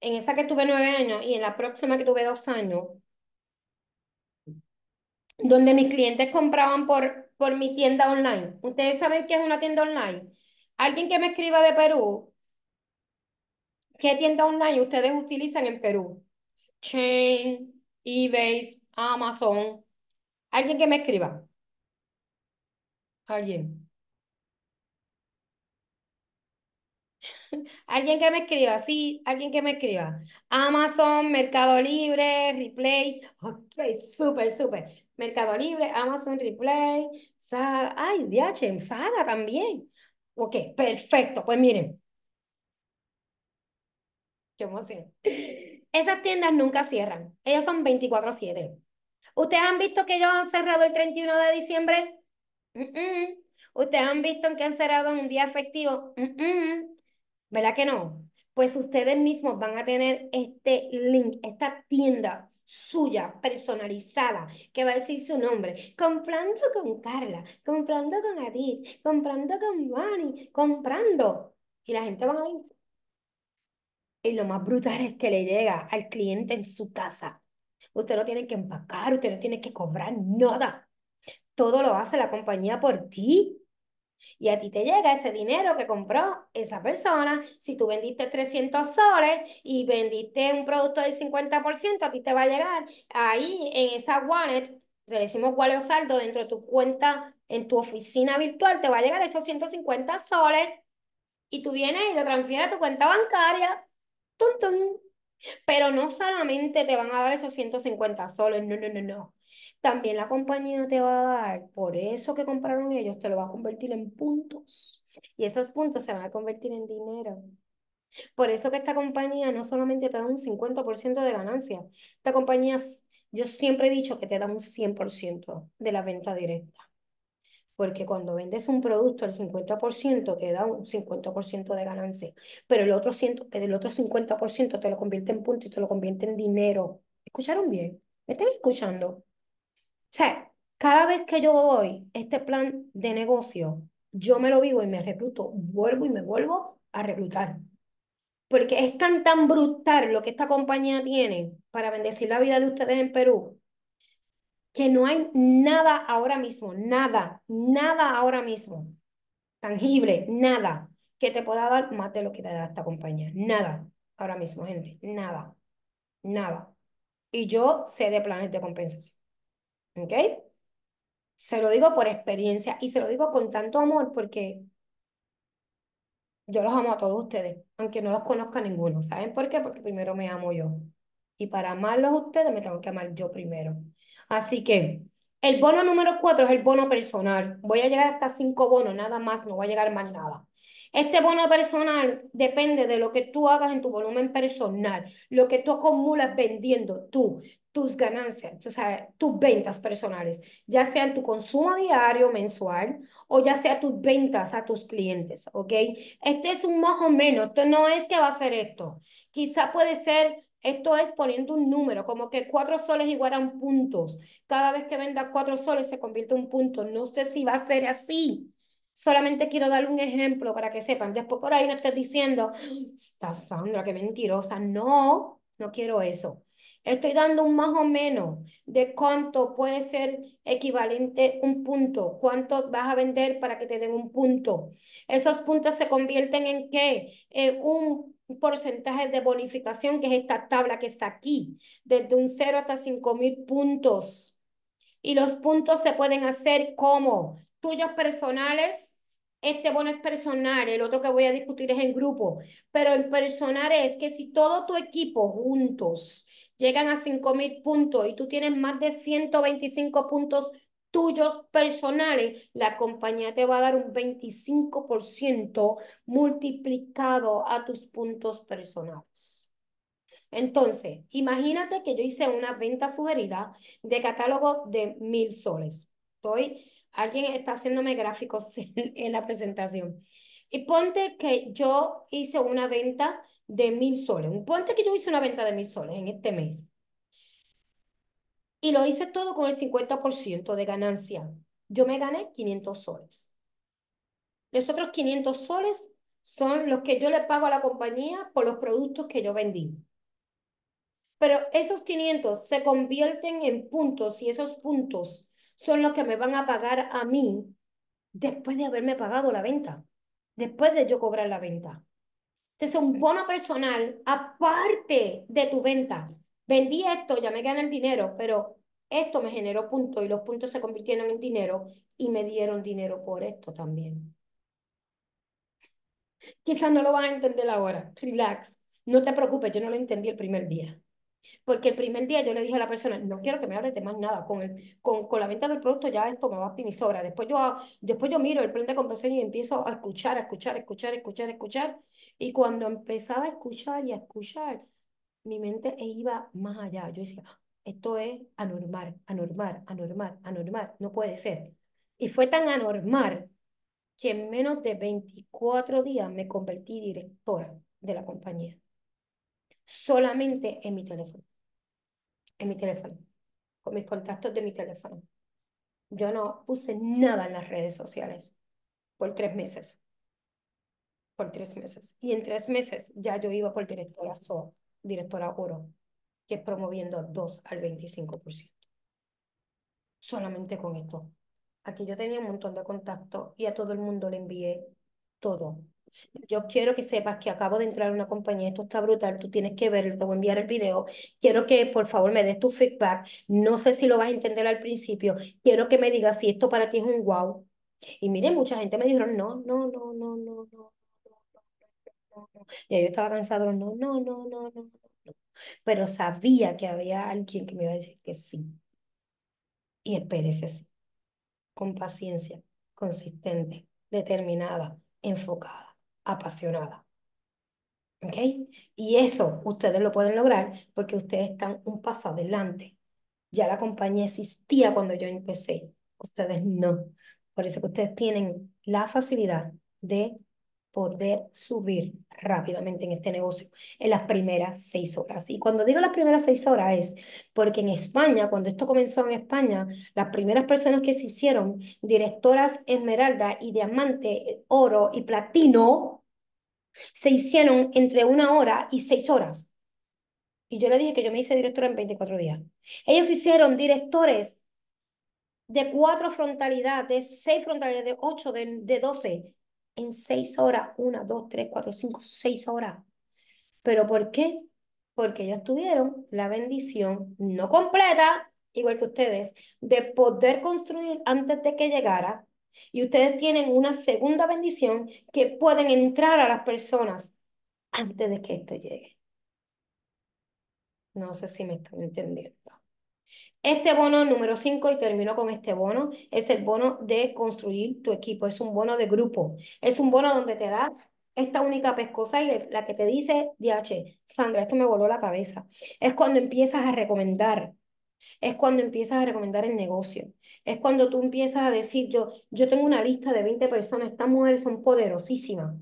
en esa que tuve nueve años y en la próxima que tuve dos años, donde mis clientes compraban por por mi tienda online. ¿Ustedes saben qué es una tienda online? Alguien que me escriba de Perú, ¿qué tienda online ustedes utilizan en Perú? Chain, eBay, Amazon. Alguien que me escriba. Alguien. Alguien que me escriba, sí, alguien que me escriba. Amazon, Mercado Libre, Replay. Ok, súper, súper. Mercado Libre, Amazon Replay, Saga, ay, DH, Saga también. Ok, perfecto. Pues miren. Qué emoción. Esas tiendas nunca cierran. Ellos son 24-7. ¿Ustedes han visto que ellos han cerrado el 31 de diciembre? ¿Ustedes han visto que han cerrado en un día efectivo? ¿Verdad que no? Pues ustedes mismos van a tener este link, esta tienda suya, personalizada, que va a decir su nombre. Comprando con Carla, comprando con Adit, comprando con Vani, comprando. Y la gente va a ir. Y lo más brutal es que le llega al cliente en su casa. Usted no tiene que empacar, usted no tiene que cobrar nada. Todo lo hace la compañía por ti. Y a ti te llega ese dinero que compró esa persona. Si tú vendiste 300 soles y vendiste un producto del 50%, a ti te va a llegar ahí en esa wallet, le decimos wallet o saldo, dentro de tu cuenta, en tu oficina virtual, te va a llegar esos 150 soles y tú vienes y lo transfieres a tu cuenta bancaria. ¡Tum, tum! Pero no solamente te van a dar esos 150 soles, no, no, no, no. También la compañía te va a dar, por eso que compraron ellos, te lo va a convertir en puntos. Y esos puntos se van a convertir en dinero. Por eso que esta compañía no solamente te da un 50% de ganancia, esta compañía, yo siempre he dicho que te da un 100% de la venta directa porque cuando vendes un producto, el 50% te da un 50% de ganancia, pero el otro, el otro 50% te lo convierte en punto y te lo convierte en dinero. ¿Escucharon bien? ¿Me están escuchando? O sea, cada vez que yo doy este plan de negocio, yo me lo vivo y me recluto, vuelvo y me vuelvo a reclutar. Porque es tan, tan brutal lo que esta compañía tiene para bendecir la vida de ustedes en Perú, que no hay nada ahora mismo, nada, nada ahora mismo, tangible, nada, que te pueda dar más de lo que te da esta compañía. Nada, ahora mismo, gente, nada, nada. Y yo sé de planes de compensación. ¿Ok? Se lo digo por experiencia y se lo digo con tanto amor porque yo los amo a todos ustedes, aunque no los conozca ninguno. ¿Saben por qué? Porque primero me amo yo. Y para amarlos a ustedes me tengo que amar yo primero. Así que el bono número cuatro es el bono personal. Voy a llegar hasta cinco bonos, nada más, no voy a llegar más nada. Este bono personal depende de lo que tú hagas en tu volumen personal, lo que tú acumulas vendiendo tú, tus ganancias, o sea, tus ventas personales, ya sea en tu consumo diario, mensual, o ya sea tus ventas a tus clientes, ¿ok? Este es un más o menos, no es que va a ser esto. Quizá puede ser esto es poniendo un número, como que cuatro soles igualan puntos. Cada vez que venda cuatro soles se convierte en un punto. No sé si va a ser así. Solamente quiero darle un ejemplo para que sepan. Después por ahí no esté diciendo, está Sandra, qué mentirosa. No, no quiero eso. Estoy dando un más o menos de cuánto puede ser equivalente un punto, cuánto vas a vender para que te den un punto. Esos puntos se convierten en qué? En un un porcentaje de bonificación, que es esta tabla que está aquí, desde un 0 hasta 5,000 puntos. Y los puntos se pueden hacer como tuyos personales, este bono es personal, el otro que voy a discutir es en grupo, pero el personal es que si todo tu equipo juntos llegan a 5,000 puntos y tú tienes más de 125 puntos tuyos personales, la compañía te va a dar un 25% multiplicado a tus puntos personales. Entonces, imagínate que yo hice una venta sugerida de catálogo de mil soles. Estoy, alguien está haciéndome gráficos en, la presentación. Y ponte que yo hice una venta de mil soles. Ponte que yo hice una venta de mil soles en este mes. Y lo hice todo con el 50% de ganancia. Yo me gané 500 soles. Los otros 500 soles son los que yo le pago a la compañía por los productos que yo vendí. Pero esos 500 se convierten en puntos y esos puntos son los que me van a pagar a mí después de haberme pagado la venta, después de yo cobrar la venta. Entonces, un bono personal aparte de tu venta vendí esto, ya me gané el dinero, pero esto me generó puntos y los puntos se convirtieron en dinero y me dieron dinero por esto también. Quizás no lo vas a entender ahora, relax, no te preocupes, yo no lo entendí el primer día. Porque el primer día yo le dije a la persona, no quiero que me hables de más nada, con, el, con, la venta del producto ya esto me a y sobra. Después yo, después yo miro el plan de compensación y empiezo a escuchar, a escuchar, escuchar, escuchar, a escuchar. Y cuando empezaba a escuchar y a escuchar, mi mente e iba más allá. Yo decía, esto es anormal, anormal, anormal, anormal, no puede ser. Y fue tan anormal que en menos de 24 días me convertí directora de la compañía. Solamente en mi teléfono. En mi teléfono. Con mis contactos de mi teléfono. Yo no puse nada en las redes sociales por tres meses. Por tres meses. Y en tres meses ya yo iba por directora sola directora Oro, que es promoviendo 2 al 25%. Solamente con esto. Aquí yo tenía un montón de contactos y a todo el mundo le envié todo. Yo quiero que sepas que acabo de entrar en una compañía, esto está brutal, tú tienes que ver te voy a enviar el video. Quiero que por favor me des tu feedback. No sé si lo vas a entender al principio. Quiero que me digas si esto para ti es un wow. Y miren, mucha gente me dijeron, no, no, no, no, no, no. Ya yo estaba cansado, no, no, no, no, no, no. Pero sabía que había alguien que me iba a decir que sí. Y espérese así. Con paciencia, consistente, determinada, enfocada, apasionada. ¿Ok? Y eso ustedes lo pueden lograr porque ustedes están un paso adelante. Ya la compañía existía cuando yo empecé. Ustedes no. Por eso que ustedes tienen la facilidad de poder subir rápidamente en este negocio en las primeras seis horas. Y cuando digo las primeras seis horas es porque en España, cuando esto comenzó en España, las primeras personas que se hicieron directoras esmeralda y diamante, eh, oro y platino, se hicieron entre una hora y seis horas. Y yo le dije que yo me hice directora en 24 días. Ellos hicieron directores de cuatro frontalidades, de seis frontalidades, de ocho, de, de doce, en seis horas, una, dos, tres, cuatro, cinco, seis horas. ¿Pero por qué? Porque ellos tuvieron la bendición no completa, igual que ustedes, de poder construir antes de que llegara. Y ustedes tienen una segunda bendición que pueden entrar a las personas antes de que esto llegue. No sé si me están entendiendo. Este bono número 5, y termino con este bono, es el bono de construir tu equipo, es un bono de grupo, es un bono donde te da esta única pescosa y la que te dice, DH, Sandra, esto me voló la cabeza. Es cuando empiezas a recomendar, es cuando empiezas a recomendar el negocio, es cuando tú empiezas a decir, yo, yo tengo una lista de 20 personas, estas mujeres son poderosísimas.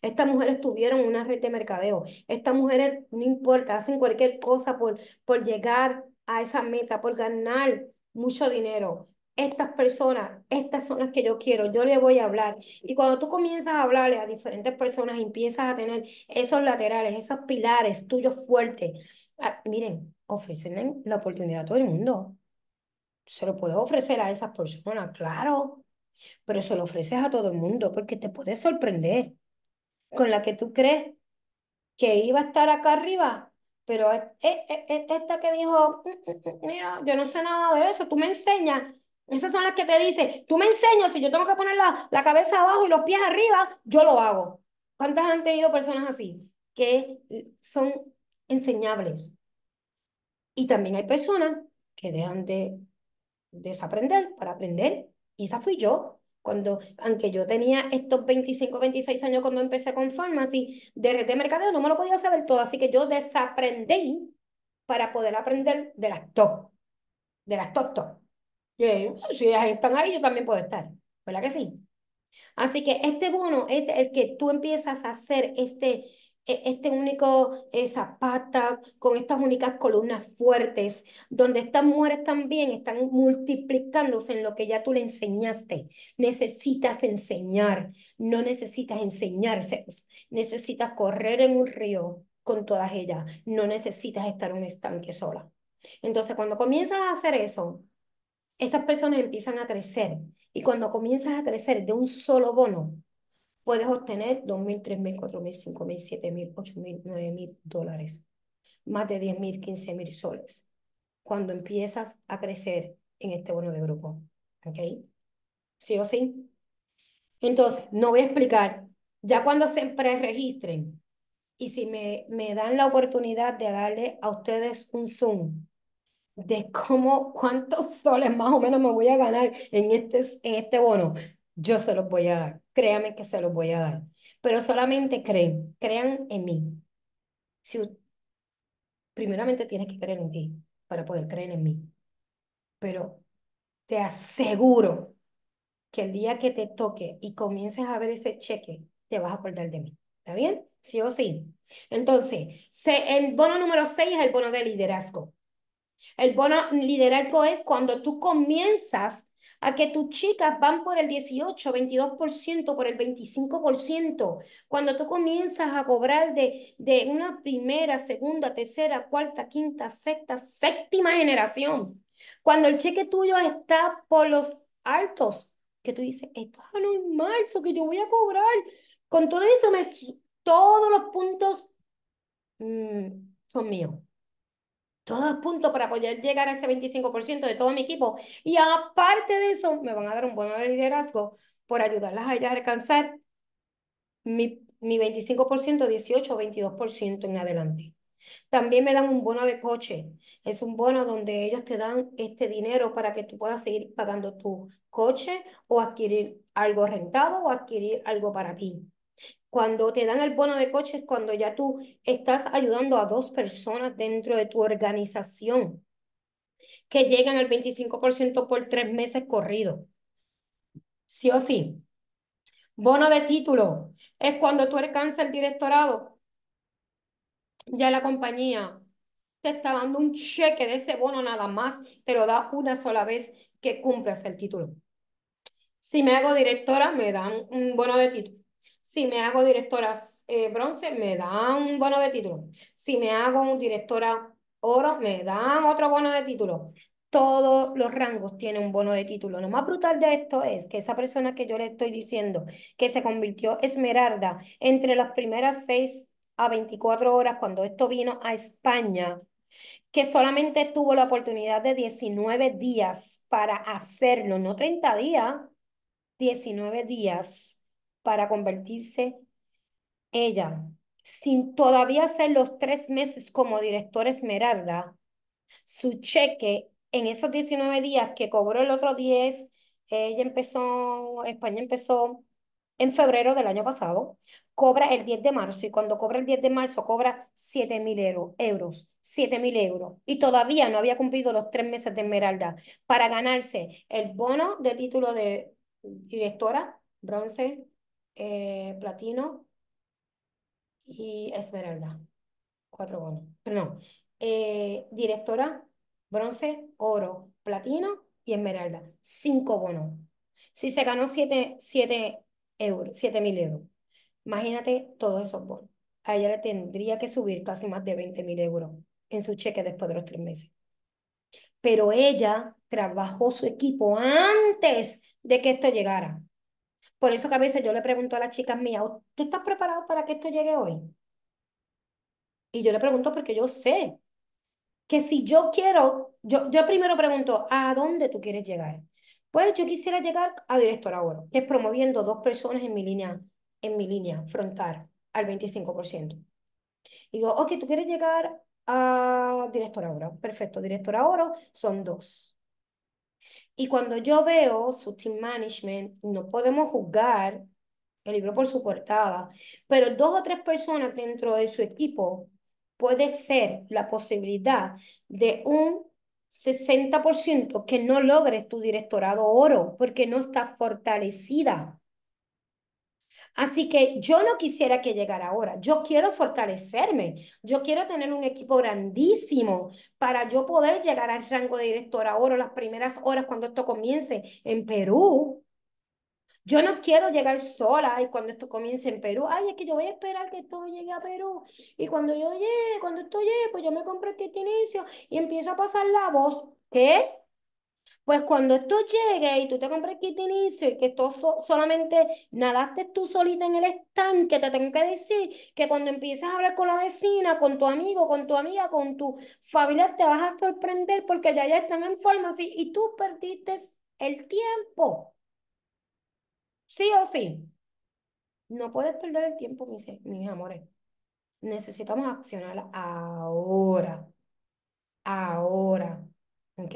Estas mujeres tuvieron una red de mercadeo. Estas mujeres, no importa, hacen cualquier cosa por, por llegar a esa meta, por ganar mucho dinero. Estas personas, estas son las que yo quiero, yo le voy a hablar. Y cuando tú comienzas a hablarle a diferentes personas empiezas a tener esos laterales, esos pilares tuyos fuertes, ah, miren, Ofrecen la oportunidad a todo el mundo. Se lo puedes ofrecer a esas personas, claro, pero se lo ofreces a todo el mundo porque te puedes sorprender con la que tú crees que iba a estar acá arriba, pero e, e, e, esta que dijo, mm, mm, mm, mira, yo no sé nada de eso, tú me enseñas. Esas son las que te dicen, tú me enseñas, si yo tengo que poner la, la cabeza abajo y los pies arriba, yo lo hago. ¿Cuántas han tenido personas así que eh, son enseñables? Y también hay personas que dejan de desaprender para aprender. Y esa fui yo. Cuando, aunque yo tenía estos 25, 26 años cuando empecé con Pharmacy, de de mercadeo no me lo podía saber todo, así que yo desaprendí para poder aprender de las top, de las top top. si ellas están ahí, yo también puedo estar, ¿verdad que sí? Así que este bono es que tú empiezas a hacer este, e, este único zapata, con estas únicas columnas fuertes, donde estas mujeres también están multiplicándose en lo que ya tú le enseñaste. Necesitas enseñar, no necesitas enseñárselos, necesitas correr en un río con todas ellas, no necesitas estar en un estanque sola. Entonces, cuando comienzas a hacer eso, esas personas empiezan a crecer y cuando comienzas a crecer de un solo bono, puedes obtener 2.000, 3.000, 4.000, 5.000, 7.000, 8.000, 9.000 dólares, más de 10.000, 15.000 soles, cuando empiezas a crecer en este bono de grupo. ¿Ok? ¿Sí o sí? Entonces, no voy a explicar. Ya cuando se pre-registren. y si me, me dan la oportunidad de darle a ustedes un zoom de cómo, cuántos soles más o menos me voy a ganar en este, en este bono, yo se los voy a dar créame que se los voy a dar. Pero solamente creen, crean en mí. Si, primeramente tienes que creer en ti para poder creer en mí. Pero te aseguro que el día que te toque y comiences a ver ese cheque, te vas a acordar de mí. ¿Está bien? Sí o sí. Entonces, el bono número 6 es el bono de liderazgo. El bono liderazgo es cuando tú comienzas a que tus chicas van por el 18, 22%, por el 25%. Cuando tú comienzas a cobrar de, de una primera, segunda, tercera, cuarta, quinta, sexta, séptima generación. Cuando el cheque tuyo está por los altos, que tú dices, esto es anormal, eso que yo voy a cobrar. Con todo eso, me, todos los puntos mm, son míos todos los puntos para poder llegar a ese 25% de todo mi equipo. Y aparte de eso, me van a dar un bono de liderazgo por ayudarlas a ellas a alcanzar mi, 25%, 18, o 22% en adelante. También me dan un bono de coche. Es un bono donde ellos te dan este dinero para que tú puedas seguir pagando tu coche o adquirir algo rentado o adquirir algo para ti. Cuando te dan el bono de coche es cuando ya tú estás ayudando a dos personas dentro de tu organización que llegan al 25% por tres meses corrido. Sí o sí. Bono de título es cuando tú alcanzas el directorado. Ya la compañía te está dando un cheque de ese bono nada más, te lo da una sola vez que cumplas el título. Si me hago directora, me dan un bono de título. Si me hago directora eh, bronce, me dan un bono de título. Si me hago un directora oro, me dan otro bono de título. Todos los rangos tienen un bono de título. Lo más brutal de esto es que esa persona que yo le estoy diciendo que se convirtió Esmeralda entre las primeras 6 a 24 horas cuando esto vino a España, que solamente tuvo la oportunidad de 19 días para hacerlo, no 30 días, 19 días para convertirse ella, sin todavía ser los tres meses como directora Esmeralda, su cheque en esos 19 días que cobró el otro 10, ella empezó, España empezó en febrero del año pasado, cobra el 10 de marzo y cuando cobra el 10 de marzo cobra 7 mil euros, 7 mil euros y todavía no había cumplido los tres meses de Esmeralda para ganarse el bono de título de directora, bronce, eh, platino y esmeralda. Cuatro bonos. Perdón. Eh, directora, bronce, oro, platino y esmeralda. Cinco bonos. Si se ganó siete, euros, siete mil euros. Imagínate todos esos bonos. A ella le tendría que subir casi más de veinte mil euros en su cheque después de los tres meses. Pero ella trabajó su equipo antes de que esto llegara. Por eso que a veces yo le pregunto a las chicas mías, oh, ¿tú estás preparado para que esto llegue hoy? Y yo le pregunto porque yo sé que si yo quiero, yo, yo primero pregunto, ¿a dónde tú quieres llegar? Pues yo quisiera llegar a directora oro, que es promoviendo dos personas en mi línea, en mi línea frontal al 25%. Y digo, ok, tú quieres llegar a directora oro. Perfecto, directora oro son dos. Y cuando yo veo su team management, no podemos juzgar el libro por su portada, pero dos o tres personas dentro de su equipo puede ser la posibilidad de un 60% que no logres tu directorado oro porque no está fortalecida. Así que yo no quisiera que llegara ahora. Yo quiero fortalecerme. Yo quiero tener un equipo grandísimo para yo poder llegar al rango de director ahora, las primeras horas cuando esto comience en Perú. Yo no quiero llegar sola y cuando esto comience en Perú, ay, es que yo voy a esperar que esto llegue a Perú. Y cuando yo llegue, cuando esto llegue, pues yo me compro este inicio y empiezo a pasar la voz. ¿Qué? Pues cuando esto llegue y tú te compras kit inicio y que esto solamente nadaste tú solita en el estanque, te tengo que decir que cuando empiezas a hablar con la vecina, con tu amigo, con tu amiga, con tu familia, te vas a sorprender porque ya ya están en forma y tú perdiste el tiempo. Sí o sí. No puedes perder el tiempo, mis, mis amores. Necesitamos accionar ahora. Ahora. ¿Ok?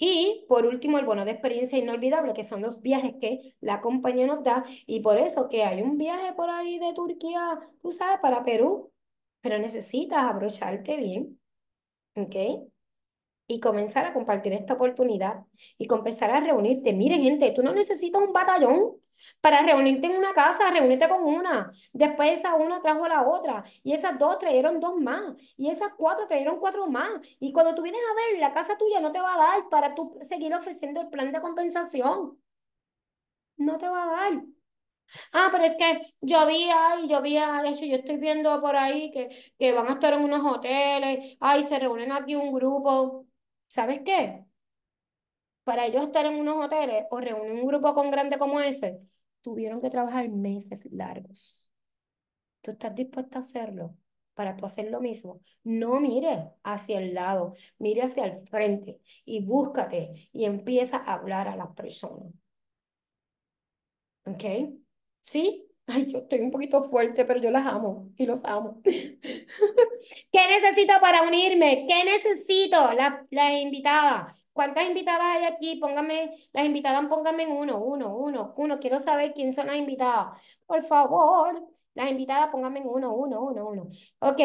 Y por último, el bono de experiencia inolvidable, que son los viajes que la compañía nos da. Y por eso que hay un viaje por ahí de Turquía, tú sabes, para Perú, pero necesitas abrocharte bien. ¿Ok? y comenzar a compartir esta oportunidad y comenzar a reunirte. Miren, gente, tú no necesitas un batallón para reunirte en una casa, reunirte con una. Después esa una trajo la otra y esas dos trajeron dos más y esas cuatro trajeron cuatro más. Y cuando tú vienes a ver, la casa tuya no te va a dar para tú seguir ofreciendo el plan de compensación. No te va a dar. Ah, pero es que yo vi, ay, yo vi, yo estoy viendo por ahí que, que van a estar en unos hoteles, ay, se reúnen aquí un grupo. ¿Sabes qué? para ellos estar en unos hoteles o reunir un grupo con grande como ese, tuvieron que trabajar meses largos. ¿Tú estás dispuesta a hacerlo? Para tú hacer lo mismo. No mire hacia el lado, mire hacia el frente y búscate y empieza a hablar a las personas. ¿Ok? ¿Sí? Ay, yo estoy un poquito fuerte, pero yo las amo y los amo. ¿Qué necesito para unirme? ¿Qué necesito? Las la invitadas, ¿Cuántas invitadas hay aquí? Póngame, las invitadas, en uno, uno, uno, uno. Quiero saber quién son las invitadas. Por favor, las invitadas, en uno, uno, uno, uno. Ok.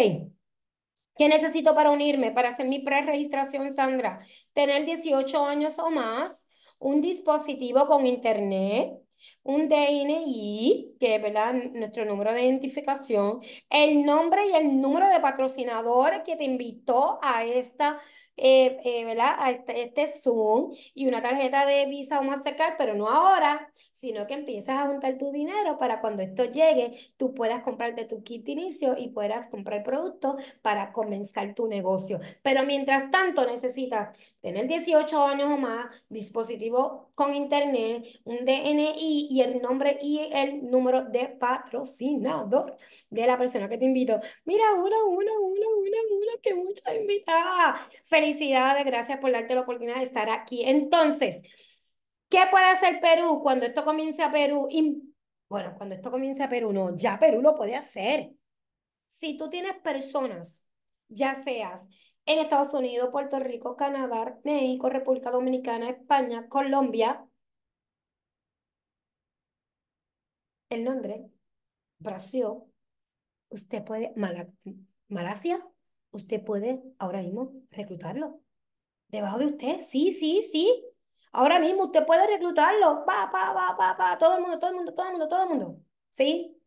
¿Qué necesito para unirme, para hacer mi pre-registración, Sandra? Tener 18 años o más, un dispositivo con internet, un DNI, que es nuestro número de identificación, el nombre y el número de patrocinador que te invitó a esta eh, eh, ¿verdad? Este, este Zoom y una tarjeta de Visa o Mastercard, pero no ahora, sino que empiezas a juntar tu dinero para cuando esto llegue, tú puedas comprarte tu kit inicio y puedas comprar productos para comenzar tu negocio. Pero mientras tanto necesitas tener 18 años o más, dispositivo con internet, un DNI y el nombre y el número de patrocinador de la persona que te invito. Mira, una, una, una, una, una, que mucha invitada. Felicidades, gracias por darte la oportunidad de estar aquí. Entonces, ¿Qué puede hacer Perú cuando esto comience a Perú? Y, bueno, cuando esto comience a Perú, no, ya Perú lo puede hacer. Si tú tienes personas, ya seas en Estados Unidos, Puerto Rico, Canadá, México, República Dominicana, España, Colombia, en Londres, Brasil, usted puede, Malasia, usted puede ahora mismo reclutarlo. Debajo de usted, sí, sí, sí. Ahora mismo usted puede reclutarlo. Pa, Todo el mundo, todo el mundo, todo el mundo, todo el mundo. ¿Sí?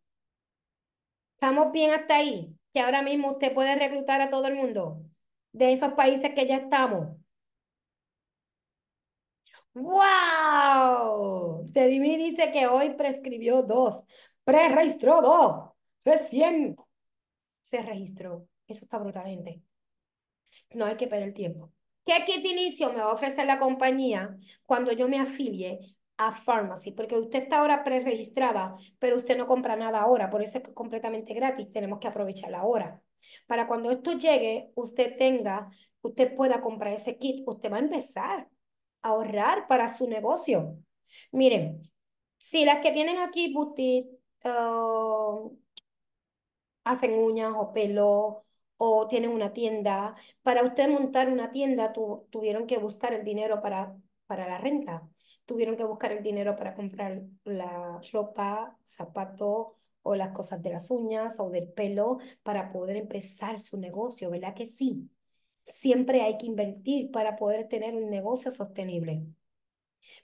Estamos bien hasta ahí. Que ahora mismo usted puede reclutar a todo el mundo de esos países que ya estamos. ¡Wow! me dice que hoy prescribió dos. Preregistró dos. Recién se registró. Eso está brutalmente. No hay que perder tiempo. ¿Qué kit de inicio me va a ofrecer la compañía cuando yo me afilie a Pharmacy? Porque usted está ahora preregistrada, pero usted no compra nada ahora, por eso es completamente gratis, tenemos que aprovechar la hora. Para cuando esto llegue, usted tenga, usted pueda comprar ese kit, usted va a empezar a ahorrar para su negocio. Miren, si las que tienen aquí boutique, ah, hacen uñas o pelo, o tienen una tienda. Para usted montar una tienda tuvieron que buscar el dinero para, para la renta, tuvieron que buscar el dinero para comprar la ropa, zapato o las cosas de las uñas o del pelo para poder empezar su negocio, ¿verdad que sí? Siempre hay que invertir para poder tener un negocio sostenible.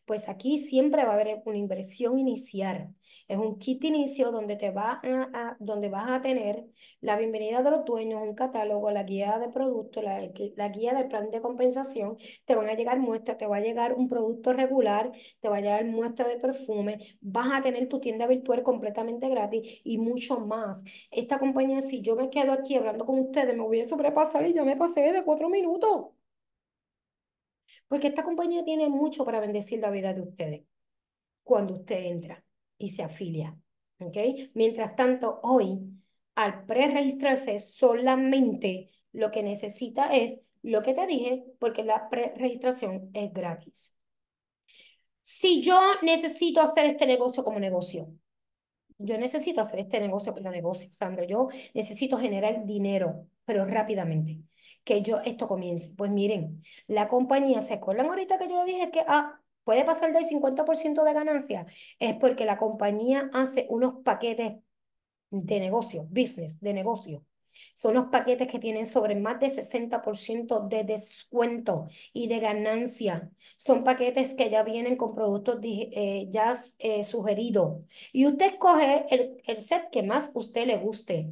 Pues aquí siempre va a haber una inversión inicial. Es un kit inicio donde, te va a, donde vas a tener la bienvenida de los dueños, un catálogo, la guía de productos, la, guía del plan de compensación. Te van a llegar muestras, te va a llegar un producto regular, te va a llegar muestra de perfume. Vas a tener tu tienda virtual completamente gratis y mucho más. Esta compañía, si yo me quedo aquí hablando con ustedes, me voy a sobrepasar y yo me pasé de cuatro minutos. Porque esta compañía tiene mucho para bendecir la vida de ustedes cuando usted entra y se afilia. ¿okay? Mientras tanto, hoy, al pre-registrarse, solamente lo que necesita es lo que te dije, porque la pre-registración es gratis. Si yo necesito hacer este negocio como negocio, yo necesito hacer este negocio como negocio, Sandra, yo necesito generar dinero, pero rápidamente que yo esto comience. Pues miren, la compañía, ¿se acuerdan ahorita que yo le dije que ah, puede pasar del 50% de ganancia? Es porque la compañía hace unos paquetes de negocio, business, de negocio. Son los paquetes que tienen sobre más de 60% de descuento y de ganancia. Son paquetes que ya vienen con productos eh, ya eh, sugeridos. Y usted escoge el, el set que más usted le guste.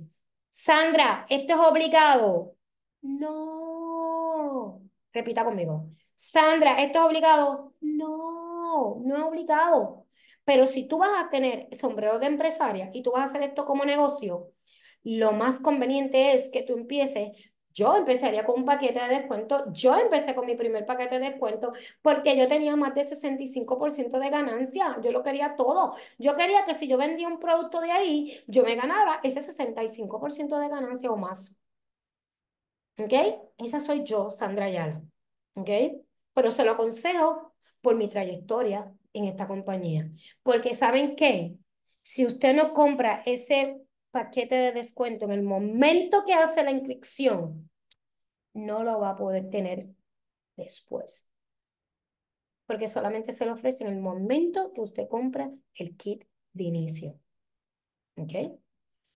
Sandra, esto es obligado. No. Repita conmigo. Sandra, ¿esto es obligado? No, no es obligado. Pero si tú vas a tener sombrero de empresaria y tú vas a hacer esto como negocio, lo más conveniente es que tú empieces. Yo empezaría con un paquete de descuento. Yo empecé con mi primer paquete de descuento porque yo tenía más de 65% de ganancia. Yo lo quería todo. Yo quería que si yo vendía un producto de ahí, yo me ganara ese 65% de ganancia o más. ¿Ok? Esa soy yo, Sandra Ayala. ¿Ok? Pero se lo aconsejo por mi trayectoria en esta compañía. Porque ¿saben qué? Si usted no compra ese paquete de descuento en el momento que hace la inscripción, no lo va a poder tener después. Porque solamente se lo ofrece en el momento que usted compra el kit de inicio. ¿Ok?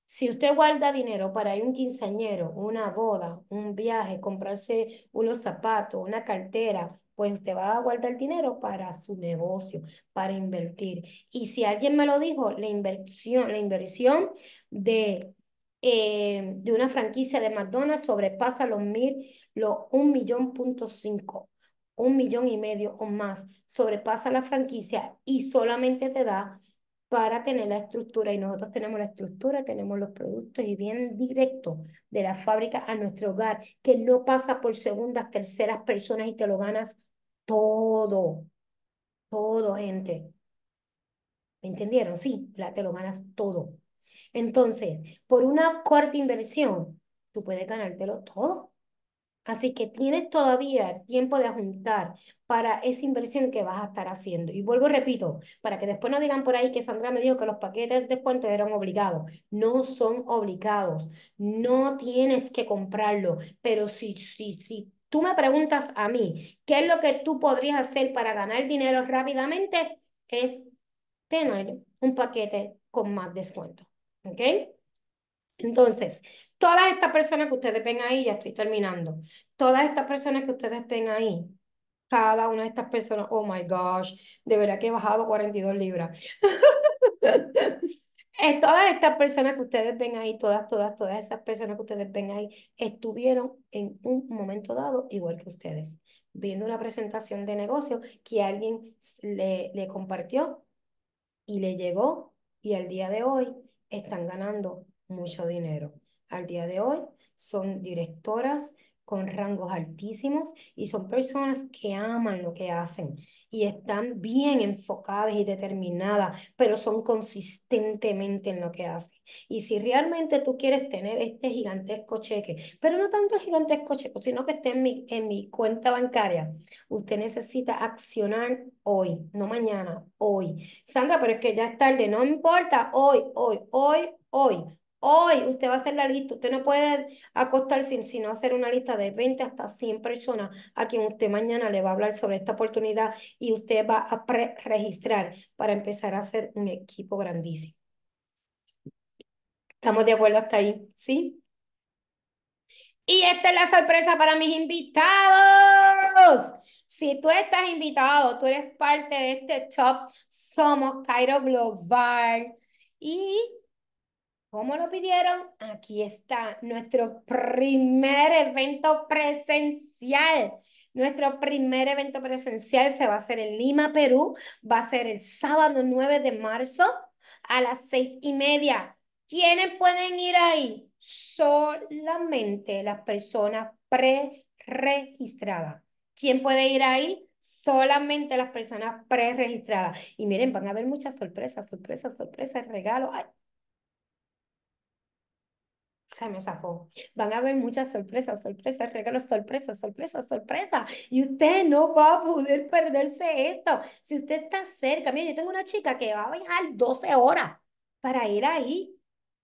Si usted guarda dinero para ir un quinceañero, una boda, un viaje, comprarse unos zapatos, una cartera, pues usted va a guardar dinero para su negocio, para invertir. Y si alguien me lo dijo, la inversión, la inversión de, eh, de una franquicia de McDonald's sobrepasa los mil, los un millón punto cinco, un millón y medio o más, sobrepasa la franquicia y solamente te da para tener la estructura y nosotros tenemos la estructura, tenemos los productos y bien directo de la fábrica a nuestro hogar, que no pasa por segundas, terceras personas y te lo ganas todo, todo gente. ¿Me entendieron? Sí, te lo ganas todo. Entonces, por una cuarta inversión, tú puedes ganártelo todo. Así que tienes todavía tiempo de juntar para esa inversión que vas a estar haciendo. Y vuelvo y repito, para que después no digan por ahí que Sandra me dijo que los paquetes de descuento eran obligados. No son obligados. No tienes que comprarlo. Pero si, si, si tú me preguntas a mí, ¿qué es lo que tú podrías hacer para ganar dinero rápidamente? Es tener un paquete con más descuento. ¿Ok? Entonces, todas estas personas que ustedes ven ahí, ya estoy terminando, todas estas personas que ustedes ven ahí, cada una de estas personas, oh my gosh, de verdad que he bajado 42 libras. todas estas personas que ustedes ven ahí, todas, todas, todas esas personas que ustedes ven ahí, estuvieron en un momento dado igual que ustedes, viendo una presentación de negocio que alguien le, le compartió y le llegó y al día de hoy están ganando mucho dinero. Al día de hoy son directoras con rangos altísimos y son personas que aman lo que hacen y están bien enfocadas y determinadas, pero son consistentemente en lo que hacen. Y si realmente tú quieres tener este gigantesco cheque, pero no tanto el gigantesco cheque, sino que esté en mi, en mi cuenta bancaria, usted necesita accionar hoy, no mañana, hoy. Sandra, pero es que ya es tarde, no importa, hoy, hoy, hoy, hoy. Hoy usted va a hacer la lista. Usted no puede acostar sin sino hacer una lista de 20 hasta 100 personas a quien usted mañana le va a hablar sobre esta oportunidad y usted va a pre registrar para empezar a hacer un equipo grandísimo. ¿Estamos de acuerdo hasta ahí? ¿Sí? Y esta es la sorpresa para mis invitados. Si tú estás invitado, tú eres parte de este top Somos Cairo Global. Y ¿Cómo lo pidieron? Aquí está nuestro primer evento presencial. Nuestro primer evento presencial se va a hacer en Lima, Perú. Va a ser el sábado 9 de marzo a las seis y media. ¿Quiénes pueden ir ahí? Solamente las personas pre-registradas. ¿Quién puede ir ahí? Solamente las personas pre-registradas. Y miren, van a haber muchas sorpresas, sorpresas, sorpresas, regalos se me sacó. Van a haber muchas sorpresas, sorpresas, regalos, sorpresas, sorpresas, sorpresas. Y usted no va a poder perderse esto. Si usted está cerca, mire, yo tengo una chica que va a viajar 12 horas para ir ahí,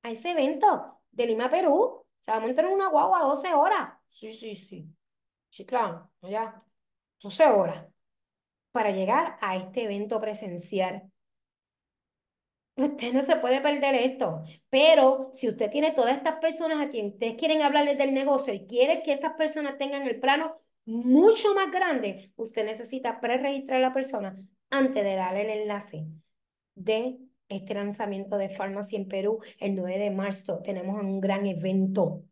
a ese evento de Lima, Perú. Se va a montar en una guagua 12 horas. Sí, sí, sí. Sí, claro, ya. 12 horas para llegar a este evento presencial. Usted no se puede perder esto, pero si usted tiene todas estas personas a quien ustedes quieren hablarles del negocio y quiere que esas personas tengan el plano mucho más grande, usted necesita preregistrar a la persona antes de darle el enlace de este lanzamiento de Farmacia en Perú el 9 de marzo. Tenemos un gran evento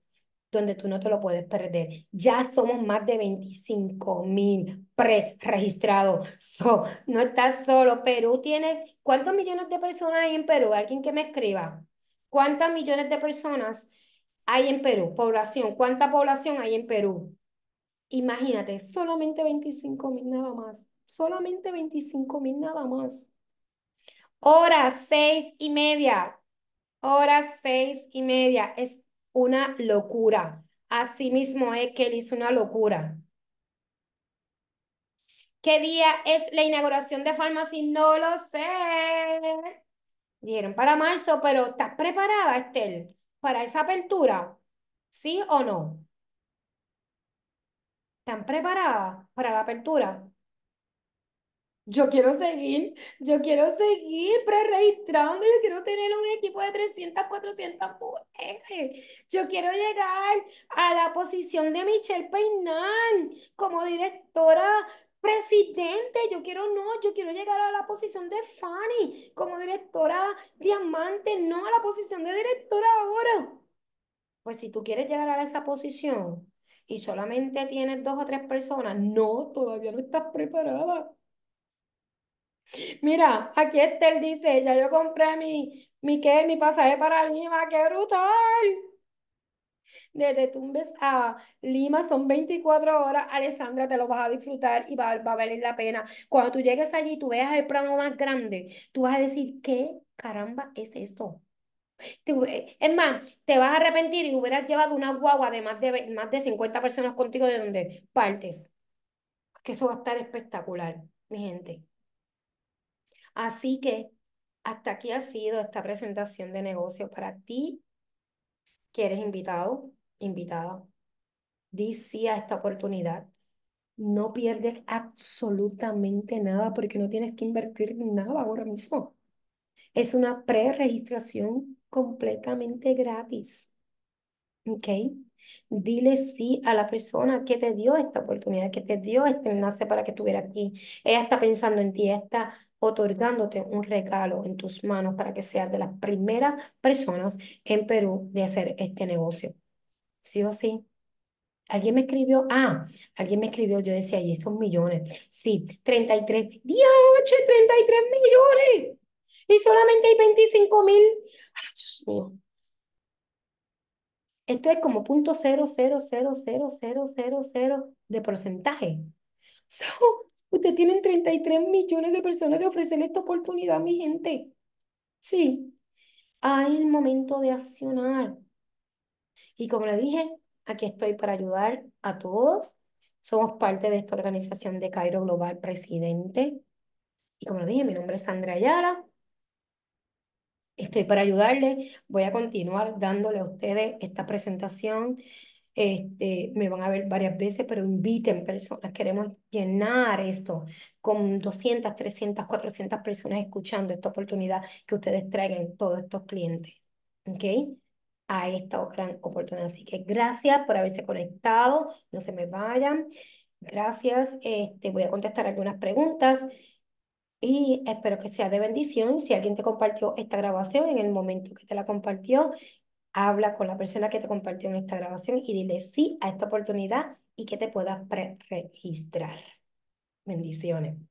donde tú no te lo puedes perder. Ya somos más de 25 mil pre-registrados. So, no estás solo. Perú tiene, ¿cuántos millones de personas hay en Perú? Alguien que me escriba. ¿Cuántas millones de personas hay en Perú? Población, ¿cuánta población hay en Perú? Imagínate, solamente 25 mil nada más. Solamente 25 mil nada más. Horas seis y media. Horas seis y media. Es una locura. Asimismo eh, es que él hizo una locura. ¿Qué día es la inauguración de Pharmacy? No lo sé. Dijeron para marzo, pero ¿estás preparada, Estel, para esa apertura? ¿Sí o no? ¿Están preparadas para la apertura? yo quiero seguir, yo quiero seguir pre-registrando, yo quiero tener un equipo de 300, 400 mujeres, yo quiero llegar a la posición de Michelle Peinal como directora presidente, yo quiero no, yo quiero llegar a la posición de Fanny como directora diamante, no a la posición de directora ahora. Pues si tú quieres llegar a esa posición y solamente tienes dos o tres personas, no, todavía no estás preparada Mira, aquí está dice, ya yo compré mi, mi qué, mi pasaje para Lima, qué brutal. Desde Tumbes a Lima son 24 horas, Alessandra, te lo vas a disfrutar y va, a valer la pena. Cuando tú llegues allí y tú veas el programa más grande, tú vas a decir, ¿qué caramba es esto? Eh, es más, te vas a arrepentir y hubieras llevado una guagua de más de, más de 50 personas contigo de donde partes. Que eso va a estar espectacular, mi gente. Así que hasta aquí ha sido esta presentación de negocios para ti ¿Quieres invitado, invitada. Di sí a esta oportunidad. No pierdes absolutamente nada porque no tienes que invertir nada ahora mismo. Es una pre-registración completamente gratis. ¿Ok? Dile sí a la persona que te dio esta oportunidad, que te dio este enlace para que estuviera aquí. Ella está pensando en ti, está otorgándote un regalo en tus manos para que seas de las primeras personas en Perú de hacer este negocio. Sí o sí. Alguien me escribió, ah, alguien me escribió, yo decía, y esos millones. Sí, 33, ¡Dios, 33 millones! Y solamente hay 25 mil. ¡Ay, Dios mío! Esto es como punto de porcentaje. So, Ustedes tienen 33 millones de personas que ofrecen esta oportunidad mi gente. Sí, hay el momento de accionar. Y como le dije, aquí estoy para ayudar a todos. Somos parte de esta organización de Cairo Global Presidente. Y como le dije, mi nombre es Sandra Ayala. Estoy para ayudarles. Voy a continuar dándole a ustedes esta presentación este, me van a ver varias veces, pero inviten personas. Queremos llenar esto con 200, 300, 400 personas escuchando esta oportunidad que ustedes traigan todos estos clientes. ¿Ok? A esta gran oportunidad. Así que gracias por haberse conectado. No se me vayan. Gracias. Este, voy a contestar algunas preguntas. Y espero que sea de bendición. Si alguien te compartió esta grabación en el momento que te la compartió, habla con la persona que te compartió en esta grabación y dile sí a esta oportunidad y que te puedas pre-registrar. Bendiciones.